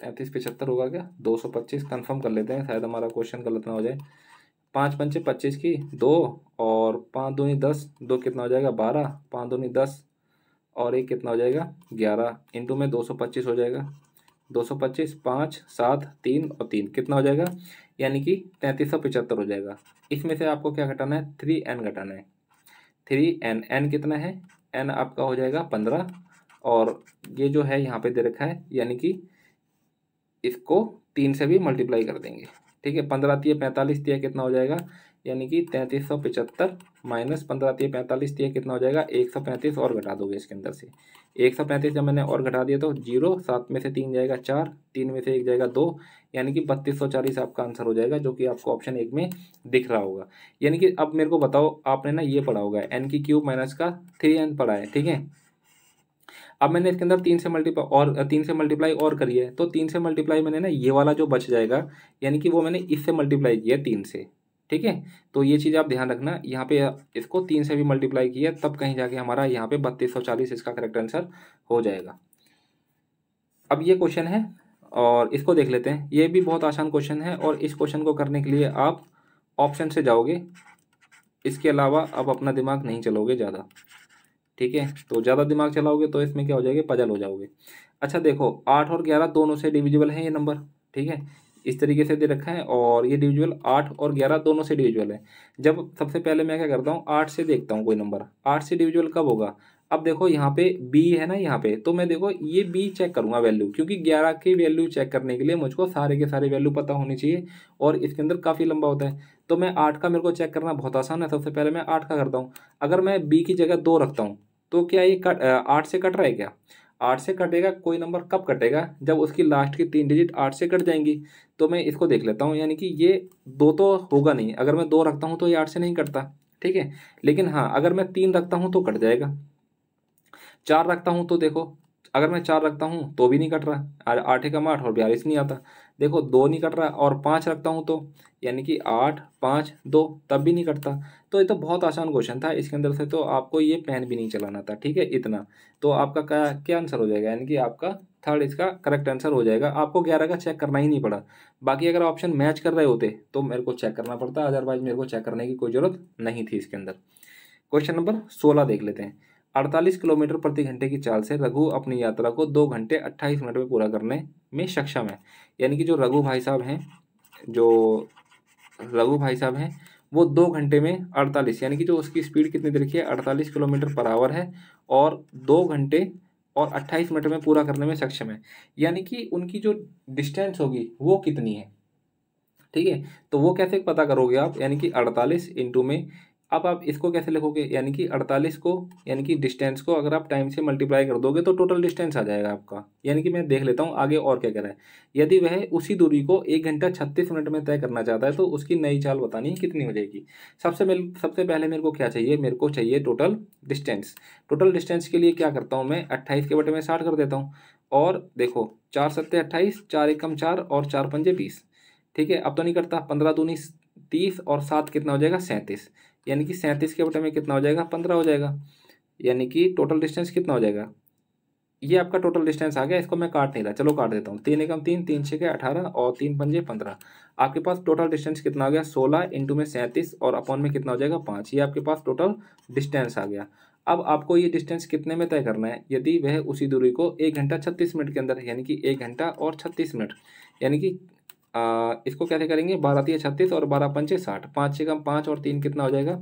तैंतीस पचहत्तर होगा क्या दो सौ पच्चीस कन्फर्म कर लेते हैं शायद हमारा क्वेश्चन गलत ना हो जाए पाँच पंचे पच्चीस की दो और पाँच दूनी दस दो कितना हो जाएगा बारह पाँच दूनी दस और एक कितना हो जाएगा ग्यारह इंटू में दो सौ पच्चीस हो जाएगा दो सौ पच्चीस पाँच सात तीन और तीन कितना हो जाएगा यानी कि तैंतीस सौ पचहत्तर हो जाएगा इसमें से आपको क्या घटाना है थ्री एन घटाना है थ्री एन एन कितना है एन आपका हो जाएगा पंद्रह और ये जो है यहाँ पे दे रखा है यानी कि इसको तीन से भी मल्टीप्लाई कर देंगे ठीक है पंद्रह तीय पैंतालीस तीय कितना हो जाएगा यानी कि तैंतीस सौ पचहत्तर माइनस पंद्रह तीय पैंतालीस तीय कितना हो जाएगा एक सौ पैंतीस और घटा दोगे इसके अंदर से एक सौ पैंतीस जब मैंने और घटा दिया तो जीरो सात में से तीन जाएगा चार तीन में से एक जाएगा दो यानी कि बत्तीस सौ चालीस आपका आंसर हो जाएगा जो कि आपको ऑप्शन एक में दिख रहा होगा यानी कि अब मेरे को बताओ आपने ना ये पढ़ा होगा एन की क्यूब माइनस का थ्री एन पढ़ा है ठीक है अब मैंने इसके अंदर तीन से मल्टीप्लाई और तीन से मल्टीप्लाई और करी है तो तीन से मल्टीप्लाई मैंने ना ये वाला जो बच जाएगा यानी कि वो मैंने इससे मल्टीप्लाई किया तीन से ठीक है तो ये चीज़ आप ध्यान रखना यहाँ पे इसको तीन से भी मल्टीप्लाई किया तब कहीं जाके हमारा यहाँ पे बत्तीस सौ चालीस इसका करेक्ट आंसर हो जाएगा अब ये क्वेश्चन है और इसको देख लेते हैं ये भी बहुत आसान क्वेश्चन है और इस क्वेश्चन को करने के लिए आप ऑप्शन से जाओगे इसके अलावा आप अपना दिमाग नहीं चलोगे ज़्यादा ठीक है तो ज़्यादा दिमाग चलाओगे तो इसमें क्या हो जाएगा पजल हो जाओगे अच्छा देखो आठ और ग्यारह दोनों से डिविजुअल है ये नंबर ठीक है इस तरीके से दे रखा है और ये डिविजुअल आठ और ग्यारह दोनों से डिविजुअल है जब सबसे पहले मैं क्या करता हूँ आठ से देखता हूँ कोई नंबर आठ से डिविजुअल कब होगा अब देखो यहाँ पे b है ना यहाँ पे तो मैं देखो ये b चेक करूँगा वैल्यू क्योंकि 11 की वैल्यू चेक करने के लिए मुझको सारे के सारे वैल्यू पता होने चाहिए और इसके अंदर काफ़ी लंबा होता है तो मैं आठ का मेरे को चेक करना बहुत आसान है सबसे पहले मैं आठ का करता हूँ अगर मैं बी की जगह दो रखता हूँ तो क्या ये कट आठ से कट रहा है क्या आठ से कटेगा कोई नंबर कब कटेगा जब उसकी लास्ट की तीन डिजिट आठ से कट जाएंगी तो मैं इसको देख लेता हूँ यानी कि ये दो तो होगा नहीं अगर मैं दो रखता हूँ तो ये आठ से नहीं कटता ठीक है लेकिन हाँ अगर मैं तीन रखता हूँ तो कट जाएगा चार रखता हूँ तो देखो अगर मैं चार रखता हूँ तो भी नहीं कट रहा आठ एकम आठ और बयालीस नहीं आता देखो दो नहीं कट रहा और पाँच रखता हूँ तो यानी कि आठ पाँच दो तब भी नहीं कटता तो ये तो बहुत आसान क्वेश्चन था इसके अंदर से तो आपको ये पेन भी नहीं चलाना था ठीक है इतना तो आपका क्या क्या आंसर हो जाएगा यानी कि आपका थर्ड इसका करेक्ट आंसर हो जाएगा आपको ग्यारह का चेक करना ही नहीं पड़ा बाकी अगर ऑप्शन मैच कर रहे होते तो मेरे को चेक करना पड़ता अदरवाइज मेरे को चेक करने की कोई ज़रूरत नहीं थी इसके अंदर क्वेश्चन नंबर सोलह देख लेते हैं 48 किलोमीटर प्रति घंटे की चाल से रघु अपनी यात्रा को दो घंटे 28 मिनट में पूरा करने में सक्षम है यानी कि जो रघु भाई साहब हैं जो रघु भाई साहब हैं वो दो घंटे में 48 यानी कि जो उसकी स्पीड कितनी दे रखी है अड़तालीस किलोमीटर पर आवर है और दो घंटे और 28 मिनट में पूरा करने में सक्षम है यानी कि उनकी जो डिस्टेंस होगी वो कितनी है ठीक है तो वो कैसे पता करोगे आप यानी कि अड़तालीस इंटू में अब आप इसको कैसे लिखोगे यानी कि अड़तालीस को यानी कि डिस्टेंस को अगर आप टाइम से मल्टीप्लाई कर दोगे तो टोटल डिस्टेंस आ जाएगा आपका यानी कि मैं देख लेता हूँ आगे और क्या कह रहा है यदि वह उसी दूरी को एक घंटा छत्तीस मिनट में तय करना चाहता है तो उसकी नई चाल बतानी कितनी हो जाएगी सबसे पहले सबसे पहले मेरे को क्या चाहिए मेरे को चाहिए टोटल डिस्टेंस टोटल डिस्टेंस के लिए क्या करता हूँ मैं अट्ठाईस के बटे में साठ कर देता हूँ और देखो चार सत्ते अट्ठाईस चार एक कम चार और चार पंजे बीस ठीक है अब तो नहीं करता पंद्रह दूनी तीस और सात कितना हो जाएगा सैंतीस यानी कि सैंतीस के बटे में कितना हो जाएगा पंद्रह हो जाएगा यानी कि टोटल डिस्टेंस कितना हो जाएगा ये आपका टोटल डिस्टेंस आ गया इसको मैं काट नहीं रहा चलो काट देता हूँ तीन एकम तीन तीन छः के अठारह और तीन पंजे पंद्रह आपके पास टोटल डिस्टेंस कितना आ गया सोलह इंटू में सैंतीस और अपॉन में कितना हो जाएगा पाँच ये आपके पास टोटल डिस्टेंस आ गया अब आपको ये डिस्टेंस कितने में तय करना है यदि वह उसी दूरी को एक घंटा छत्तीस मिनट के अंदर यानी कि एक घंटा और छत्तीस मिनट यानी कि आ, इसको कैसे करेंगे बारह तीन छत्तीस और बारह पंचे साठ पाँच छः कम पाँच और तीन कितना हो जाएगा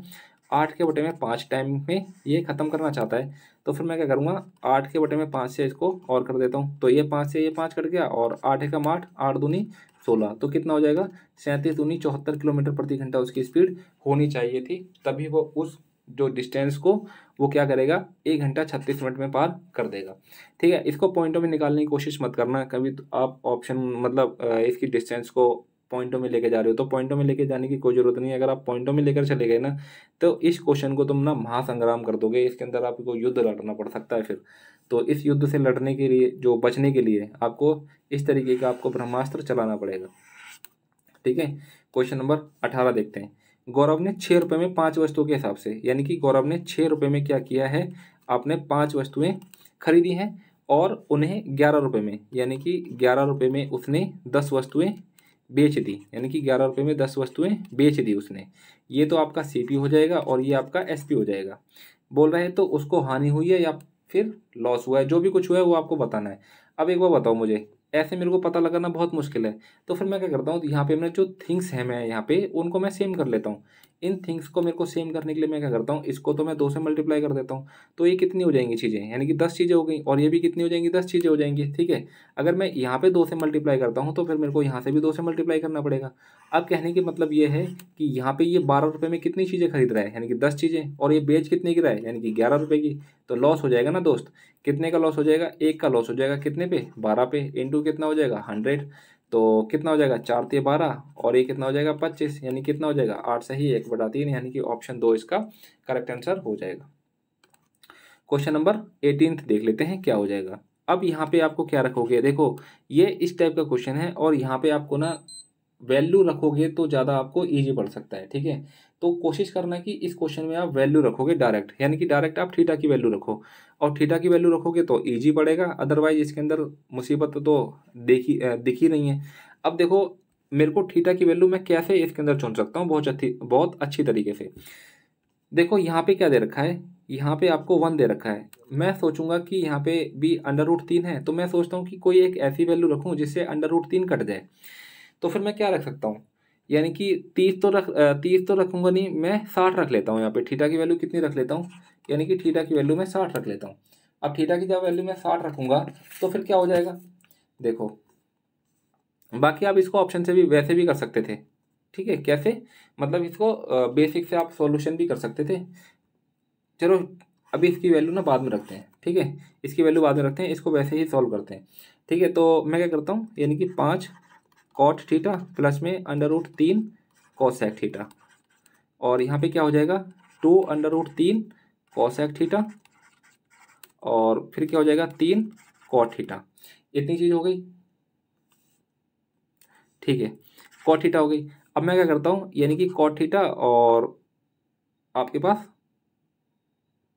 आठ के बटे में पाँच टाइम में ये ख़त्म करना चाहता है तो फिर मैं क्या करूँगा आठ के बटे में पाँच से इसको और कर देता हूँ तो ये पाँच से ये पाँच कट गया और आठ एक कम आठ आठ दूनी सोलह तो कितना हो जाएगा सैंतीस दूनी चौहत्तर किलोमीटर प्रति घंटा उसकी स्पीड होनी चाहिए थी तभी वो उस जो डिस्टेंस को वो क्या करेगा एक घंटा छत्तीस मिनट में पार कर देगा ठीक है इसको पॉइंटों में निकालने की कोशिश मत करना कभी तो आप ऑप्शन मतलब इसकी डिस्टेंस को पॉइंटों में लेके जा रहे हो तो पॉइंटों में लेके जाने की कोई ज़रूरत नहीं है अगर आप पॉइंटों में लेकर चले गए ना तो इस क्वेश्चन को तुम ना महासंग्राम कर दोगे इसके अंदर आपको युद्ध लड़ना पड़ सकता है फिर तो इस युद्ध से लड़ने के लिए जो बचने के लिए आपको इस तरीके का आपको ब्रह्मास्त्र चलाना पड़ेगा ठीक है क्वेश्चन नंबर अठारह देखते हैं गौरव ने छः रुपये में पाँच वस्तुओं के हिसाब से यानी कि गौरव ने छः रुपये में क्या किया है आपने पाँच वस्तुएं खरीदी हैं और उन्हें ग्यारह रुपये में यानी कि ग्यारह रुपये में उसने दस वस्तुएँ बेच दी यानी कि ग्यारह रुपये में दस वस्तुएँ बेच दी उसने ये तो आपका सी हो जाएगा और ये आपका एस हो जाएगा बोल रहे हैं तो उसको हानि हुई है या फिर लॉस हुआ है जो भी कुछ हुआ है वो आपको बताना है अब एक बार बताओ मुझे ऐसे मेरे को पता लगाना बहुत मुश्किल है तो फिर मैं क्या करता हूँ यहाँ पे मैं जो थिंग्स हैं मैं यहाँ पे उनको मैं सेम कर लेता हूँ इन थिंग्स को मेरे को सेम करने के लिए मैं क्या करता हूँ इसको तो मैं दो से मल्टीप्लाई कर देता हूँ तो ये कितनी हो जाएंगी चीज़ें यानी कि दस चीज़ें हो गई और ये भी कितनी हो जाएंगी दस चीज़ें हो जाएंगी ठीक है अगर मैं यहाँ पे दो से मल्टीप्लाई करता हूँ तो फिर मेरे को यहाँ से भी दो से मल्टीप्लाई करना पड़ेगा अब कहने की मतलब ये है कि यहाँ पर ये बारह रुपये में कितनी चीज़ें खरीद रहा है यानी कि दस चीज़ें और ये बेच कितने की रहा है यानी कि ग्यारह रुपये की तो लॉस हो जाएगा ना दोस्त कितने का लॉस हो जाएगा एक का लॉस हो जाएगा कितने पे बारह पे इंटू कितना हो जाएगा हंड्रेड तो कितना हो जाएगा चार तीन बारह और ये कितना हो जाएगा पच्चीस यानी कितना हो जाएगा आठ से ही एक बटा तीन यानी कि ऑप्शन दो इसका करेक्ट आंसर हो जाएगा क्वेश्चन नंबर एटीनथ देख लेते हैं क्या हो जाएगा अब यहाँ पे आपको क्या रखोगे देखो ये इस टाइप का क्वेश्चन है और यहाँ पे आपको ना वैल्यू रखोगे तो ज़्यादा आपको ईजी पड़ सकता है ठीक है तो कोशिश करना कि इस क्वेश्चन में आप वैल्यू रखोगे डायरेक्ट यानी कि डायरेक्ट आप थीटा की वैल्यू रखो और थीटा की वैल्यू रखोगे तो ईजी पड़ेगा अदरवाइज इसके अंदर मुसीबत तो देखी दिखी नहीं है अब देखो मेरे को थीटा की वैल्यू मैं कैसे इसके अंदर चुन सकता हूँ बहुत अच्छी बहुत अच्छी तरीके से देखो यहाँ पे क्या दे रखा है यहाँ पे आपको वन दे रखा है मैं सोचूंगा कि यहाँ पे भी अंडर रूट तीन है तो मैं सोचता हूँ कि कोई एक ऐसी वैल्यू रखूँ जिससे अंडर रूट तीन कट जाए तो फिर मैं क्या रख सकता हूँ यानी कि तीस तो रख तीस तो रखूँगा नहीं मैं साठ रख लेता हूँ यहाँ पे ठीटा की वैल्यू कितनी रख लेता हूँ यानी कि ठीठा की वैल्यू मैं साठ रख लेता हूँ अब ठीठा की जब वैल्यू मैं साठ रखूँगा तो फिर क्या हो जाएगा देखो बाकी आप इसको ऑप्शन से भी वैसे भी कर सकते थे ठीक है कैसे मतलब इसको बेसिक से आप सोल्यूशन भी कर सकते थे चलो अभी इसकी वैल्यू ना बाद में रखते हैं ठीक है इसकी वैल्यू बाद में रखते हैं इसको वैसे ही सॉल्व करते हैं ठीक है तो मैं क्या करता हूँ यानी कि पाँच कॉट थीटा प्लस में अंडर रूट तीन कॉसैक थीटा और यहाँ पे क्या हो जाएगा टू अंडर रूट तीन कॉसैक थीटा और फिर क्या हो जाएगा तीन कॉट थीटा इतनी चीज़ हो गई ठीक है कॉट थीटा हो गई अब मैं क्या करता हूँ यानी कि कॉट थीटा और आपके पास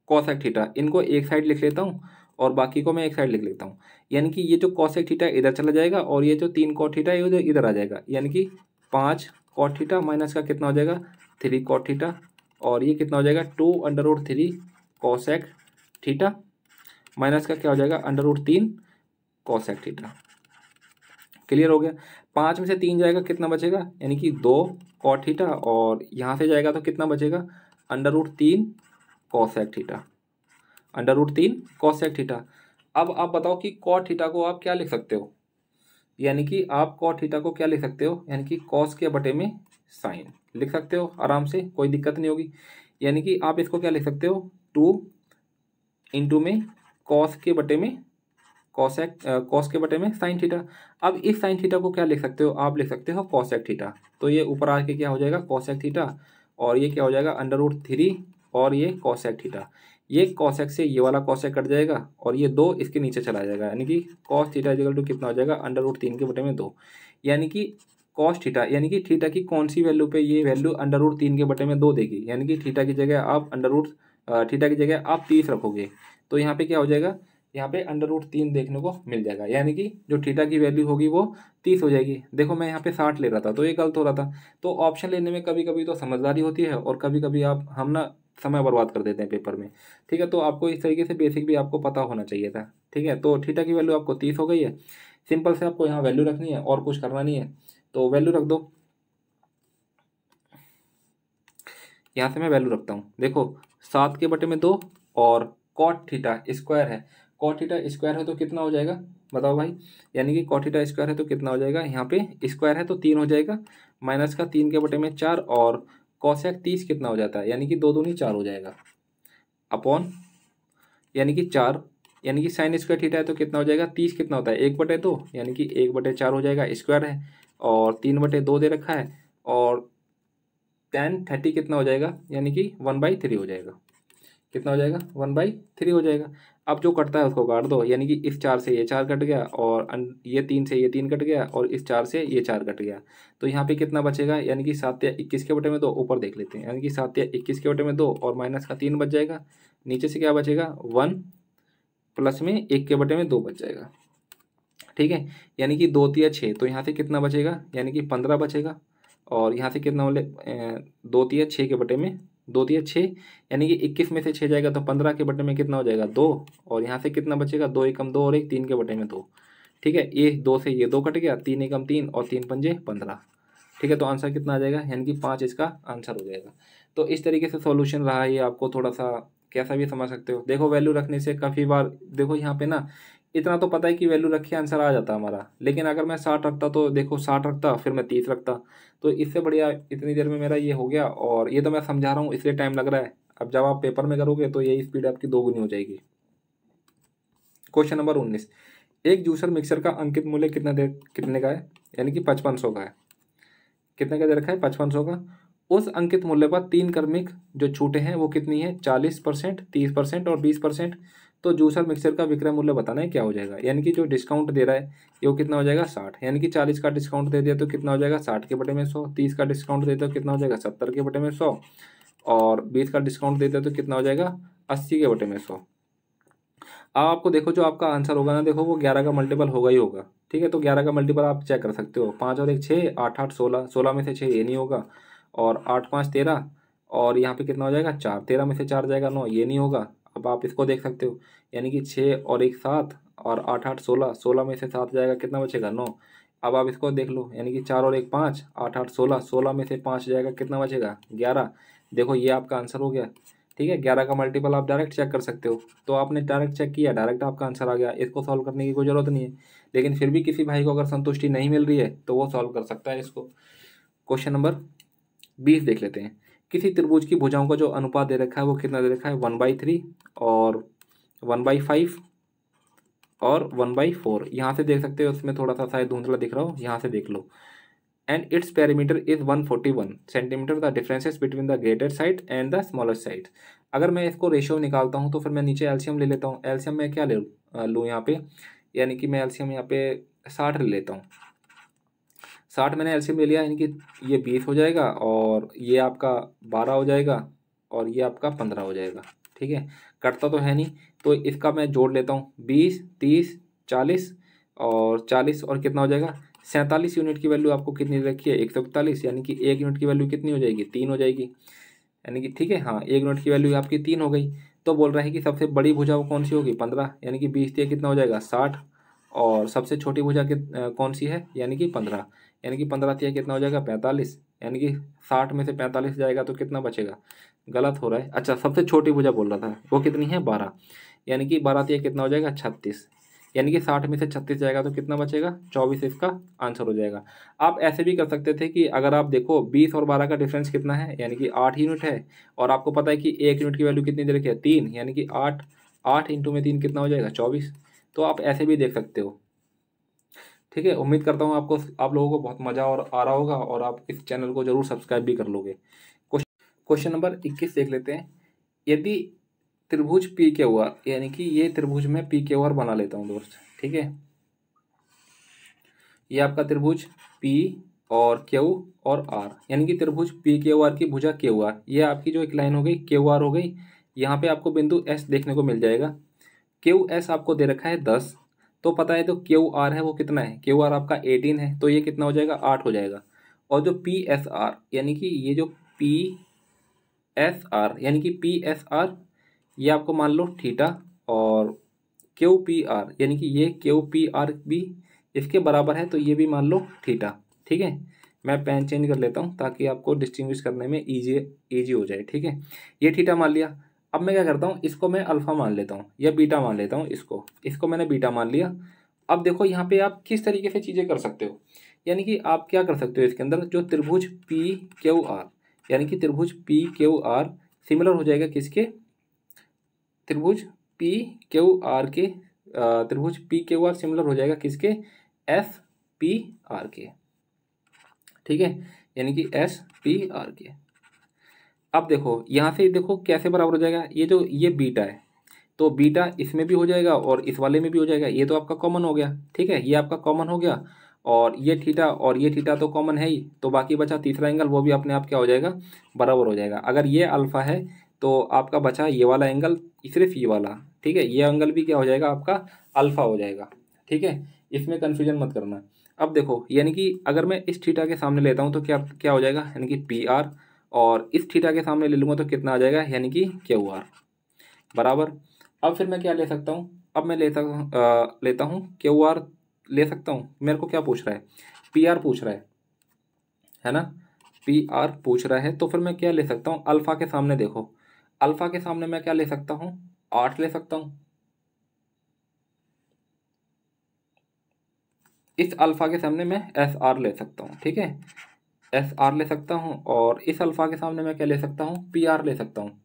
कॉसैक थीटा इनको एक साइड लिख लेता हूँ और बाकी को मैं एक साइड लिख लेता हूँ यानी कि ये जो कॉसेक थीटा इधर चला जाएगा और ये जो तीन कॉट थीटा है उधर इधर आ जाएगा यानी कि पाँच कॉट थीटा माइनस का कितना हो जाएगा थ्री कॉट थीटा और ये कितना हो जाएगा two under root three cosec theta minus का क्या हो जाएगा अंडर रोड तीन कॉसेक थीटा क्लियर हो गया पाँच में से तीन जाएगा कितना बचेगा यानी कि दो कॉट थीटा और यहाँ से जाएगा तो कितना बचेगा अंडर रूट तीन कॉसेक थीटा अंडर रूट तीन कॉसेक थीटा अब आप बताओ कि कॉ थीटा को आप क्या लिख सकते हो यानी कि आप कॉ थीटा को क्या लिख सकते हो यानी कि कॉस के बटे में साइन लिख सकते हो आराम से कोई दिक्कत नहीं होगी यानी कि आप इसको क्या लिख सकते हो टू इंटू में कॉस के बटे में कॉसैक कॉस के बटे में साइन थीटा अब इस साइन थीटा को क्या लिख सकते हो आप लिख सकते हो कॉसैक थीटा तो ये ऊपर आके क्या हो जाएगा कॉसैक थीटा और ये क्या हो जाएगा अंडर रूट थ्री और ये कॉसैक थीटा ये कॉशेक से ये वाला कॉशेक कट जाएगा और ये दो इसके नीचे चला जाएगा यानी कि कॉस थीटा इजिकल टू कितना हो जाएगा अंडर रूट तीन के बटे में दो यानी कि कॉस थीटा यानी कि थीटा की कौन सी वैल्यू पे ये वैल्यू अंडर रूट तीन के बटे में दो देगी यानी कि थीटा की जगह आप अंडर रूट थीटा की जगह आप तीस रखोगे तो यहाँ पे क्या हो जाएगा यहाँ पे अंडर रूट तीन देखने को मिल जाएगा यानी कि जो थीटा की वैल्यू होगी वो तीस हो जाएगी देखो मैं यहाँ पे साठ ले रहा था तो ये गलत हो रहा था तो ऑप्शन लेने में कभी कभी तो समझदारी होती है और कभी कभी आप हम ना समय बर्बाद कर देते हैं पेपर में ठीक है तो आपको इस तरीके से बेसिक भी आपको पता होना चाहिए था ठीक है तो ठीटा की वैल्यू आपको तीस हो गई है सिंपल से आपको यहाँ वैल्यू रखनी है और कुछ करना नहीं है तो वैल्यू रख दो यहाँ से मैं वैल्यू रखता हूँ देखो सात के बटे में दो और कॉट थीटा स्क्वायर है कॉटीटा स्क्वायर है तो कितना हो जाएगा बताओ भाई यानी कि कॉटीटा स्क्वायर है तो कितना हो जाएगा यहाँ पे स्क्वायर है तो तीन हो जाएगा माइनस का तीन के बटे में चार और कौशक तीस कितना हो जाता है यानी कि दो दूनी चार हो जाएगा अपॉन यानी कि चार यानी कि साइन स्क्वायर थीटा है तो कितना हो जाएगा तीस कितना होता है एक बटे दो तो, यानी कि एक बटे चार हो जाएगा स्क्वायर है और तीन बटे दो दे रखा है और टेन थर्टी कितना हो जाएगा यानी कि वन बाई थ्री हो जाएगा कितना हो जाएगा वन बाई थ्री हो जाएगा अब जो कटता है उसको काट दो यानी कि इस चार से ये चार कट गया और ये तीन से ये तीन कट गया और इस चार से ये चार कट गया तो यहाँ पे कितना बचेगा यानी कि सात या इक्कीस के बटे में दो ऊपर देख लेते हैं यानी कि सात या इक्कीस के बटे में दो और माइनस का तीन बच जाएगा नीचे से क्या बचेगा वन प्लस में एक के बटे में दो बच जाएगा ठीक है यानी कि दो तिया छः तो यहाँ से कितना बचेगा यानी कि पंद्रह बचेगा और यहाँ से कितना बोले दो तिया छः के बटे में दो दिया छः यानी कि इक्कीस में से छः जाएगा तो पंद्रह के बटे में कितना हो जाएगा दो और यहाँ से कितना बचेगा दो एकम दो और एक तीन के बटे में दो ठीक है ये दो से ये दो कट गया तीन एकम तीन और तीन पंजे पंद्रह ठीक है तो आंसर कितना आ जाएगा यानी कि पाँच इसका आंसर हो जाएगा तो इस तरीके से सॉल्यूशन रहा ये आपको थोड़ा सा कैसा भी समझ सकते हो देखो वैल्यू रखने से काफ़ी बार देखो यहाँ पे ना इतना तो पता है कि वैल्यू रखिए आंसर आ जाता हमारा लेकिन अगर मैं साठ रखता तो देखो साठ रखता फिर मैं तीस रखता तो इससे बढ़िया इतनी देर में मेरा ये हो गया और ये तो मैं समझा रहा हूँ इसलिए टाइम लग रहा है अब जब आप पेपर में करोगे तो यही स्पीड आपकी दोगुनी हो जाएगी क्वेश्चन नंबर उन्नीस एक जूसर मिक्सर का अंकित मूल्य कितना देर कितने का है यानी कि पचपन सौ का है कितने का दे रखा है पचपन सौ का उस अंकित मूल्य पर तीन कर्मिक जो छूटे हैं वो कितनी है चालीस परसेंट तीस परसेंट और बीस परसेंट तो जूसर मिक्सर का विक्रय मूल्य बताना है क्या हो जाएगा यानी कि जो डिस्काउंट दे रहा है वो कितना हो जाएगा साठ यानी कि चालीस का डिस्काउंट दे दिया तो कितना हो जाएगा साठ के बटे में सौ तीस का डिस्काउंट दे दिया तो कितना हो जाएगा सत्तर के बटे में सौ और बीस का डिस्काउंट दे दिया तो कितना हो जाएगा अस्सी के बटे में सौ अब आपको देखो जो आपका आंसर होगा ना देखो वो ग्यारह का मल्टीपल होगा ही होगा ठीक है तो ग्यारह का मल्टीपल आप चेक कर सकते हो पाँच और एक छः आठ आठ सोलह सोलह में से छः ये नहीं होगा और आठ पाँच तेरह और यहाँ पे कितना हो जाएगा चार तेरह में से चार जाएगा नौ ये नहीं होगा अब आप इसको देख सकते हो यानी कि छः और एक सात और आठ आठ सोलह सोलह में से सात जाएगा कितना बचेगा नौ अब आप इसको देख लो यानी कि चार और एक पाँच आठ आठ सोलह सोलह में से पाँच जाएगा कितना बचेगा ग्यारह देखो ये आपका आंसर हो गया ठीक है ग्यारह का मल्टीपल आप डायरेक्ट चेक कर सकते हो तो आपने डायरेक्ट चेक किया डायरेक्ट आपका आंसर आ गया इसको सॉल्व करने की कोई ज़रूरत नहीं है लेकिन फिर भी किसी भाई को अगर संतुष्टि नहीं मिल रही है तो वो सॉल्व कर सकता है इसको क्वेश्चन नंबर बीस देख लेते हैं किसी त्रिभुज की भुजाओं का जो अनुपात दे रखा है वो कितना दे रखा है वन बाई थ्री और वन बाई फाइव और वन बाई फोर यहाँ से देख सकते हो उसमें थोड़ा सा शायद धुंधला दिख रहा हो यहाँ से देख लो and its parameter is one forty one centimetre the differences between the greater side and the smaller side अगर मैं इसको रेशियो निकालता हूँ तो फिर मैं नीचे एल्शियम ले लेता हूँ एल्शियम मैं क्या ले लूँ यहाँ पे यानी कि मैं एल्शियम यहाँ पे साठ ले लेता हूँ साठ मैंने एलसीएम ले लिया यानी कि ये बीस हो जाएगा और ये आपका बारह हो जाएगा और ये आपका पंद्रह हो जाएगा ठीक है कटता तो है नहीं तो इसका मैं जोड़ लेता हूँ बीस तीस चालीस और चालीस और कितना हो जाएगा सैंतालीस यूनिट की वैल्यू आपको कितनी रखी है एक सौ इकतालीस यानी कि एक यूनिट की वैल्यू कितनी हो जाएगी तीन हो जाएगी यानी कि ठीक है हाँ एक यूनिट की वैल्यू आपकी तीन हो गई तो बोल रहे हैं कि सबसे बड़ी भुजा वो कौन सी होगी पंद्रह यानी कि बीस तो या कितना हो जाएगा साठ और सबसे छोटी भुजा कित कौन सी है यानी कि पंद्रह यानी कि पंद्रह तिया कितना हो जाएगा पैंतालीस यानी कि साठ में से पैंतालीस जाएगा तो कितना बचेगा गलत हो रहा है अच्छा सबसे छोटी भुजा बोल रहा था वो कितनी है बारह यानी कि बारह तिया कितना हो जाएगा छत्तीस यानी कि साठ में से छत्तीस जाएगा तो कितना बचेगा चौबीस इसका आंसर हो जाएगा आप ऐसे भी कर सकते थे कि अगर आप देखो बीस और बारह का डिफरेंस कितना है यानी कि आठ यूनिट है और आपको पता है कि एक यूनिट की वैल्यू कितनी दे रखी है तीन यानी कि आठ आठ इंटू में तीन कितना हो जाएगा चौबीस तो आप ऐसे भी देख सकते हो ठीक है उम्मीद करता हूँ आपको आप लोगों को बहुत मज़ा और आ रहा होगा और आप इस चैनल को ज़रूर सब्सक्राइब भी कर लोगे क्वेश्चन नंबर इक्कीस देख लेते हैं यदि त्रिभुज पी के ओर आर यानी कि ये त्रिभुज में पी के ओ आर बना लेता हूँ दोस्त ठीक है ये आपका त्रिभुज पी और क्यू और आर यानी कि त्रिभुज पी के ओ आर की भुजा के ओ आर ये आपकी जो एक लाइन हो गई के ओ आर हो गई यहाँ पे आपको बिंदु एस देखने को मिल जाएगा क्यू एस आपको दे रखा है दस तो पता है जो तो क्यू आर है वो कितना है क्यू आर आपका एटीन है तो ये कितना हो जाएगा आठ हो जाएगा और जो पी एस आर यानी कि ये जो पी एस आर यानी कि पी एस आर ये आपको मान लो थीटा और क्यू पी आर यानी कि ये क्यू पी आर भी इसके बराबर है तो ये भी मान लो थीटा ठीक है मैं पेन चेंज कर लेता हूँ ताकि आपको डिस्टिंग्विश करने में ईजी ईजी हो जाए ठीक है ये थीटा मान लिया अब मैं क्या करता हूँ इसको मैं अल्फ़ा मान लेता हूँ या बीटा मान लेता हूँ इसको इसको मैंने बीटा मान लिया अब देखो यहाँ पे आप किस तरीके से चीज़ें कर सकते हो यानी कि आप क्या कर सकते हो इसके अंदर जो त्रिभुज पी क्यू आर यानी कि त्रिभुज पी क्यू आर सिमिलर हो जाएगा किसके त्रिभुज पी क्यू आर के त्रिभुज पी क्यू आर सिमिलर हो जाएगा किसके एस पी आर के ठीक है यानी कि एस पी आर के अब देखो यहाँ से देखो कैसे बराबर हो जाएगा ये जो ये बीटा है तो बीटा इसमें भी हो जाएगा और इस वाले में भी हो जाएगा ये तो आपका कॉमन हो गया ठीक है ये आपका कॉमन हो गया और ये थीटा और ये थीटा तो कॉमन है ही तो बाकी बचा तीसरा एंगल वो भी अपने आप क्या हो जाएगा बराबर हो जाएगा अगर ये अल्फ़ा है तो आपका बचा ये वाला एंगल सिर्फ ये वाला ठीक है ये एंगल भी क्या हो जाएगा आपका अल्फ़ा हो जाएगा ठीक है इसमें कन्फ्यूजन मत करना अब देखो यानी कि अगर मैं इस थीटा के सामने लेता हूँ तो क्या क्या हो जाएगा यानी कि पी आर और इस थीटा के सामने ले लूँगा तो कितना आ जाएगा यानी कि क्यू आर बराबर अब फिर मैं क्या ले सकता हूँ अब मैं ले सक लेता हूँ क्यू आर ले सकता हूँ मेरे को क्या पूछ रहा है पी आर पूछ रहा है है ना पी आर पूछ रहा है तो फिर मैं क्या ले सकता हूँ अल्फ़ा के सामने देखो अल्फ़ा के सामने मैं क्या ले सकता हूँ आठ ले सकता हूँ इस अल्फ़ा के सामने मैं एस आर ले सकता हूँ ठीक है एस आर ले सकता हूँ और इस अल्फ़ा के सामने मैं क्या ले सकता हूँ पी आर ले सकता हूँ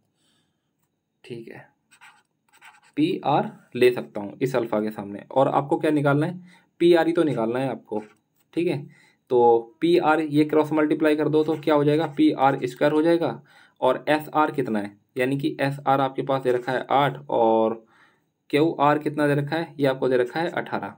ठीक है पी आर ले सकता हूँ इस अल्फ़ा के सामने और आपको क्या निकालना है पी आर ही तो निकालना है आपको ठीक है तो पी आर ये क्रॉस मल्टीप्लाई कर दो तो क्या हो जाएगा पी आर स्क्वायर हो जाएगा और एस आर कितना है यानी कि एस आर आपके पास दे रखा है आठ और क्यू आर कितना दे रखा है ये आपको दे रखा है अठारह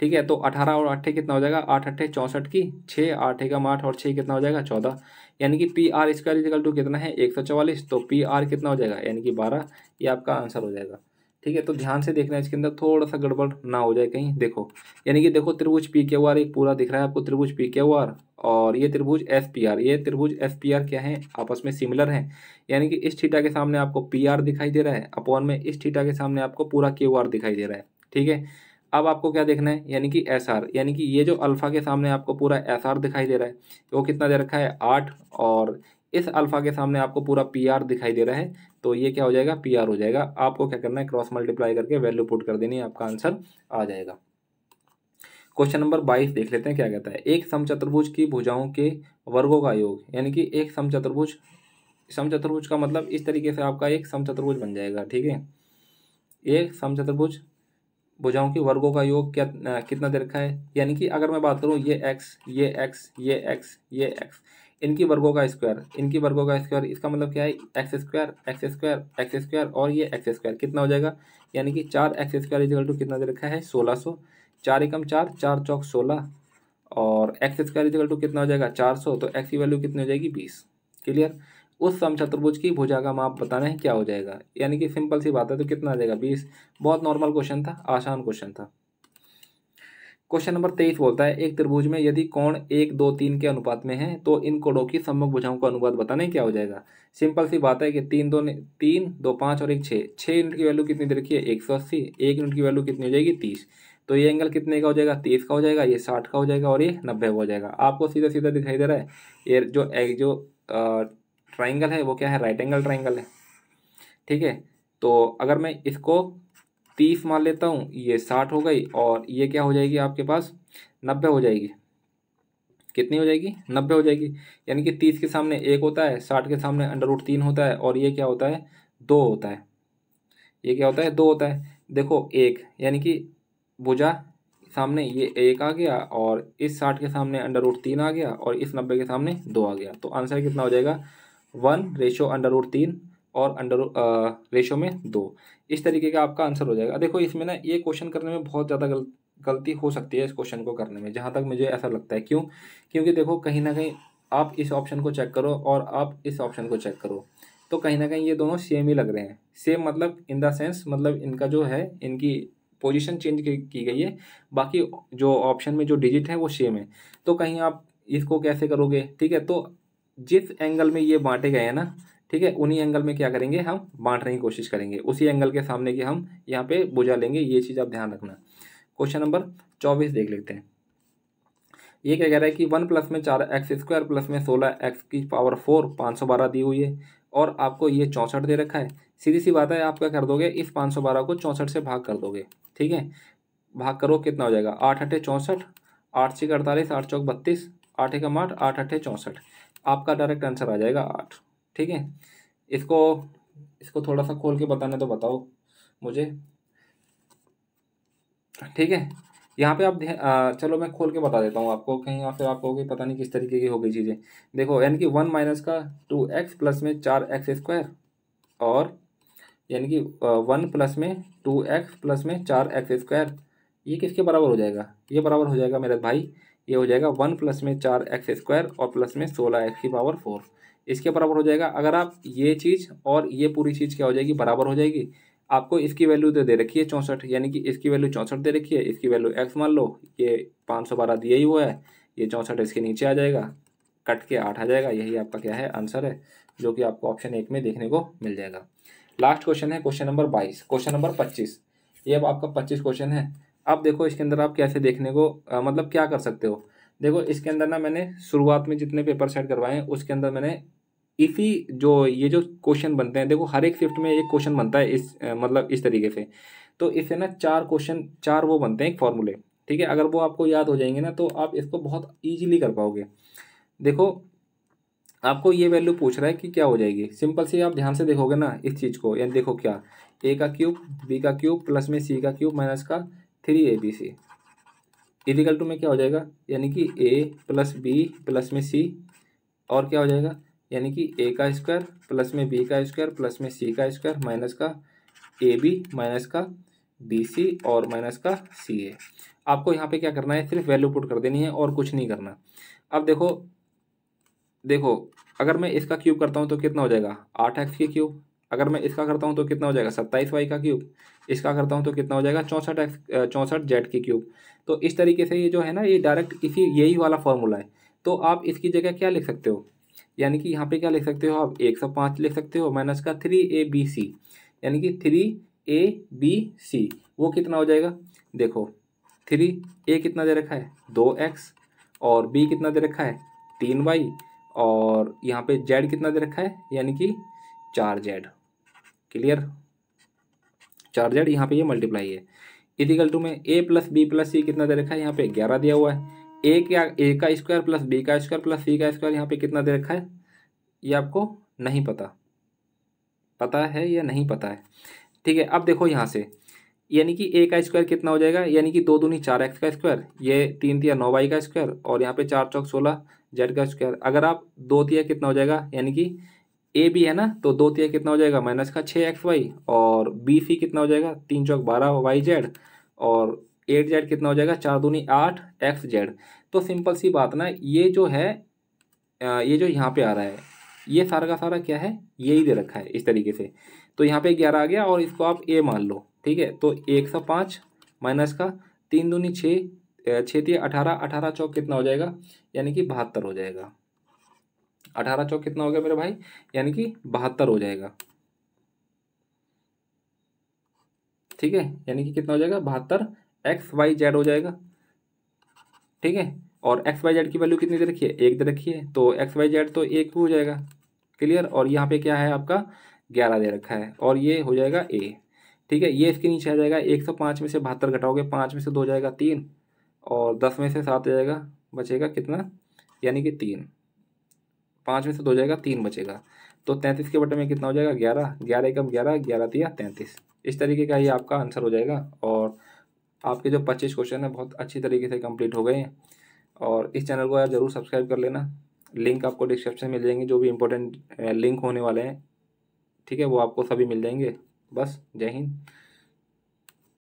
ठीक है तो अठारह और अट्ठे कितना हो जाएगा आठ अट्ठे चौंसठ की छः आठ एकम आठ और छः कितना हो जाएगा चौदह यानी कि p r square equal to कितना है एक सौ चौवालीस तो पी आर कितना हो जाएगा यानी कि बारह ये आपका आंसर हो जाएगा ठीक है तो ध्यान से देखना इसके अंदर थोड़ा सा गड़बड़ ना हो जाए कहीं देखो यानी कि देखो त्रिभुज पी के आर एक पूरा दिख रहा है आपको त्रिभुज पी के आर और ये त्रिभुज एस पी आर ये त्रिभुज एस पी आर क्या है आपस में सिमिलर हैं यानी कि इस थीटा के सामने आपको पी आर दिखाई दे रहा है अपॉन में इस थीटा के सामने आपको पूरा क्यू आर दिखाई दे रहा है ठीक है अब आपको क्या देखना है यानी कि एस आर यानी कि ये जो अल्फ़ा के सामने आपको पूरा एस आर दिखाई दे रहा है वो कितना दे रखा है आठ और इस अल्फ़ा के सामने आपको पूरा पी आर दिखाई दे रहा है तो ये क्या हो जाएगा पी आर हो जाएगा आपको क्या करना है क्रॉस मल्टीप्लाई करके वैल्यू पुट कर देनी है आपका आंसर आ जाएगा क्वेश्चन नंबर बाईस देख लेते हैं क्या कहता है एक समचतुर्भुज की भुजाओं के वर्गों का योग यानी कि एक समचतुर्भुज समचतुर्भुज का मतलब इस तरीके से आपका एक समचतुर्भुज बन जाएगा ठीक है एक समचतुर्भुज भुजाओं के वर्गों का योग क्या कितना दे रखा है यानी कि अगर मैं बात करूँ ये एक्स ये एक्स ये एक्स ये एक्स इनकी वर्गों का स्क्वायर इनकी वर्गों का स्क्वायर इसका मतलब क्या है x square x square x square और ये एक्स स्क्वायर कितना हो जाएगा यानी कि चार एक्स स्क्वायर इजिकल टू कितना दे रखा है सोलह सौ चार एकम चार चार चौक सोलह और एक्स स्क्वायर इजिकल टू कितना हो जाएगा चार सौ तो एक्स की वैल्यू कितनी हो जाएगी बीस क्लियर उस चतुर्भुज की भुजा का माप बताना है क्या हो जाएगा यानी कि सिंपल सी बात है तो कितना आ जाएगा बीस बहुत नॉर्मल क्वेश्चन था आसान क्वेश्चन था क्वेश्चन नंबर तेईस बोलता है एक त्रिभुज में यदि कोण एक दो तीन के अनुपात में है तो इन कोणों की सम्मुख भुजाओं का अनुपात बताने क्या हो जाएगा सिंपल सी बात है कि तीन दो तीन दो पाँच और एक छः छः यूनिट की वैल्यू कितनी दे रखी है एक सौ अस्सी एक यूनिट की वैल्यू कितनी हो जाएगी तीस तो ये एंगल कितने का हो जाएगा तीस का हो जाएगा ये साठ का हो जाएगा और ये नब्बे का हो जाएगा आपको सीधा सीधा दिखाई दे रहा है ये जो एक जो ट्राइंगल है वो क्या है राइट एंगल ट्राइंगल है ठीक है तो अगर मैं इसको तीस मान लेता हूँ ये साठ हो गई और ये क्या हो जाएगी आपके पास नब्बे हो जाएगी कितनी हो जाएगी नब्बे हो जाएगी यानी कि तीस के सामने एक होता है साठ के सामने अंडर रूट तीन होता है और ये क्या होता है दो होता है ये क्या होता है दो होता है देखो एक यानी कि भुजा सामने ये एक आ गया और इस साठ के सामने अंडर रूट तीन आ गया और इस नब्बे के सामने दो आ गया तो आंसर कितना हो जाएगा वन रेशो अंडर रूट तीन और अंडर रेशो में दो इस तरीके का आपका आंसर हो जाएगा देखो इसमें ना ये क्वेश्चन करने में बहुत ज़्यादा गलत गलती हो सकती है इस क्वेश्चन को करने में जहाँ तक मुझे ऐसा लगता है क्यों क्योंकि देखो कहीं ना कहीं आप इस ऑप्शन को चेक करो और आप इस ऑप्शन को चेक करो तो कहीं ना कहीं ये दोनों सेम ही लग रहे हैं सेम मतलब इन द सेंस मतलब इनका जो है इनकी पोजीशन चेंज की गई है बाकी जो ऑप्शन में जो डिजिट है वो सेम है तो कहीं आप इसको कैसे करोगे ठीक है तो जिस एंगल में ये बांटे गए हैं ना ठीक है उन्हीं एंगल में क्या करेंगे हम बांटने की कोशिश करेंगे उसी एंगल के सामने की हम यहाँ पे बुझा लेंगे ये चीज़ आप ध्यान रखना क्वेश्चन नंबर चौबीस देख लेते हैं ये क्या कह रहा है कि वन प्लस में चार एक्स स्क्वायर प्लस में सोलह एक्स की पावर फोर पाँच सौ बारह दी हुई है और आपको ये चौंसठ दे रखा है सीधी सी बात है आप क्या कर दोगे इस पाँच सौ बारह को चौंसठ से भाग कर दोगे ठीक है भाग करो कितना हो जाएगा आठ अट्ठे चौंसठ आठ छः अड़तालीस आठ चौक बत्तीस आठ एक आठ आठ अट्ठे चौंसठ आपका डायरेक्ट आंसर आ जाएगा आठ ठीक है इसको इसको थोड़ा सा खोल के बताना तो बताओ मुझे ठीक है यहाँ पे आप आ, चलो मैं खोल के बता देता हूँ आपको कहीं या फिर आपको कि पता नहीं किस तरीके की हो गई चीज़ें देखो यानी कि वन माइनस का टू एक्स प्लस में चार एक्स स्क्वायर और यानी कि वन प्लस में टू एक्स प्लस में चार एक्स स्क्वायर ये किसके बराबर हो जाएगा ये बराबर हो जाएगा मेरे भाई ये हो जाएगा वन प्लस में चार एक्स स्क्वायर और प्लस में सोलह एक्स की पावर फोर इसके बराबर हो जाएगा अगर आप ये चीज़ और ये पूरी चीज़ क्या हो जाएगी बराबर हो जाएगी आपको इसकी वैल्यू तो दे रखी है चौंसठ यानी कि इसकी वैल्यू चौंसठ दे रखी है इसकी वैल्यू एक्स मान लो ये पाँच सौ बारह दिया ही हुआ है ये चौंसठ इसके नीचे आ जाएगा कट के आठ आ जाएगा यही आपका क्या है आंसर है जो कि आपको ऑप्शन एक में देखने को मिल जाएगा लास्ट क्वेश्चन है क्वेश्चन नंबर बाईस क्वेश्चन नंबर पच्चीस ये अब आपका पच्चीस क्वेश्चन है अब देखो इसके अंदर आप कैसे देखने को आ, मतलब क्या कर सकते हो देखो इसके अंदर ना मैंने शुरुआत में जितने पेपर सेट करवाए हैं उसके अंदर मैंने इसी जो ये जो क्वेश्चन बनते हैं देखो हर एक शिफ्ट में एक क्वेश्चन बनता है इस आ, मतलब इस तरीके से तो इससे ना चार क्वेश्चन चार वो बनते हैं एक फॉर्मूले ठीक है अगर वो आपको याद हो जाएंगे ना तो आप इसको बहुत ईजीली कर पाओगे देखो आपको ये वैल्यू पूछ रहा है कि क्या हो जाएगी सिंपल से आप ध्यान से देखोगे ना इस चीज़ को यानी देखो क्या ए का क्यूब बी का क्यूब प्लस में सी का क्यूब माइनस का three A B C is equal to में क्या हो जाएगा यानी कि ए प्लस बी प्लस में सी और क्या हो जाएगा यानी कि ए का स्क्वायर प्लस में बी का स्क्वायर प्लस में सी का स्क्वायर माइनस का ए बी माइनस का बी सी और माइनस का सी ए आपको यहाँ पे क्या करना है सिर्फ वैल्यू पुट कर देनी है और कुछ नहीं करना अब देखो देखो अगर मैं इसका क्यूब करता हूँ तो कितना हो जाएगा आठ एक्स के क्यूब अगर मैं इसका करता हूँ तो कितना हो जाएगा सत्ताईस वाई का क्यूब इसका करता हूँ तो कितना हो जाएगा चौंसठ एक्स चौंसठ जेड की क्यूब तो इस तरीके से ये जो है ना ये डायरेक्ट इसी यही वाला फॉर्मूला है तो आप इसकी जगह क्या लिख सकते हो यानी कि यहाँ पे क्या लिख सकते हो आप एक सौ पाँच लिख सकते हो माइनस का थ्री ए बी सी यानी कि थ्री ए बी सी वो कितना हो जाएगा देखो थ्री ए कितना दे रखा है दो एक्स और बी कितना दे रखा है तीन वाई और यहाँ पे जेड कितना दे रखा है यानी कि चार जेड क्लियर चार्जेड यहाँ पे ये मल्टीप्लाई है इथिकल टू में a plus b plus c कितना दे रखा है यहाँ पे ग्यारह दिया हुआ है ए क्या ए का स्क्वायर प्लस बी का स्क्वायर प्लस सी का स्क्वायर यहाँ पे कितना दे रखा है ये आपको नहीं पता पता है या नहीं पता है ठीक है अब देखो यहाँ से यानी कि ए का स्क्वायर कितना हो जाएगा यानी कि दो दूनी चार एक्स का स्क्वायर ये तीन तिया नौ वाई का स्क्वायर और यहाँ पे चार चौक सोलह जेड का स्क्वायर अगर आप दो तिया कितना हो जाएगा यानी कि ए बी है ना तो दो तिया कितना हो जाएगा माइनस का छः एक्स वाई और बी सी कितना हो जाएगा तीन चौक बारह वाई जेड और एट जेड कितना हो जाएगा चार दूनी आठ एक्स जेड तो सिंपल सी बात ना ये जो है ये जो यहाँ पे आ रहा है ये सारा का सारा क्या है ये ही दे रखा है इस तरीके से तो यहाँ पे ग्यारह आ गया और इसको आप ए मान लो ठीक है तो एक सौ पाँच माइनस का तीन दूनी छः छः तीन अठारह अठारह चौक कितना हो जाएगा यानी कि बहत्तर हो जाएगा अठारह चौक कितना हो गया मेरे भाई यानी कि बहत्तर हो जाएगा ठीक है यानी कि कितना हो जाएगा बहत्तर एक्स वाई जेड हो जाएगा ठीक है और एक्स वाई जेड की वैल्यू कितनी दे रखी है एक दे रखी है तो एक्स वाई जेड तो एक हो जाएगा क्लियर और यहाँ पे क्या है आपका ग्यारह दे रखा है और ये हो जाएगा ए ठीक है ये इसके नीचे आ जाएगा एक सौ पाँच में से बहत्तर घटाओगे पाँच में से दो जाएगा तीन और दस में से सात जाएगा बचेगा कितना यानी कि तीन पाँच में से दो जाएगा तीन बचेगा तो तैंतीस के बटे में कितना हो जाएगा ग्यारह ग्यारह एकम ग्यारह ग्यारह तीया तैंतीस इस तरीके का ये आपका आंसर हो जाएगा और आपके जो पच्चीस क्वेश्चन हैं बहुत अच्छी तरीके से कम्प्लीट हो गए हैं और इस चैनल को आप ज़रूर सब्सक्राइब कर लेना लिंक आपको डिस्क्रिप्शन में मिल जाएंगे जो भी इंपॉर्टेंट लिंक होने वाले हैं ठीक है वो आपको सभी मिल जाएंगे बस जय हिंद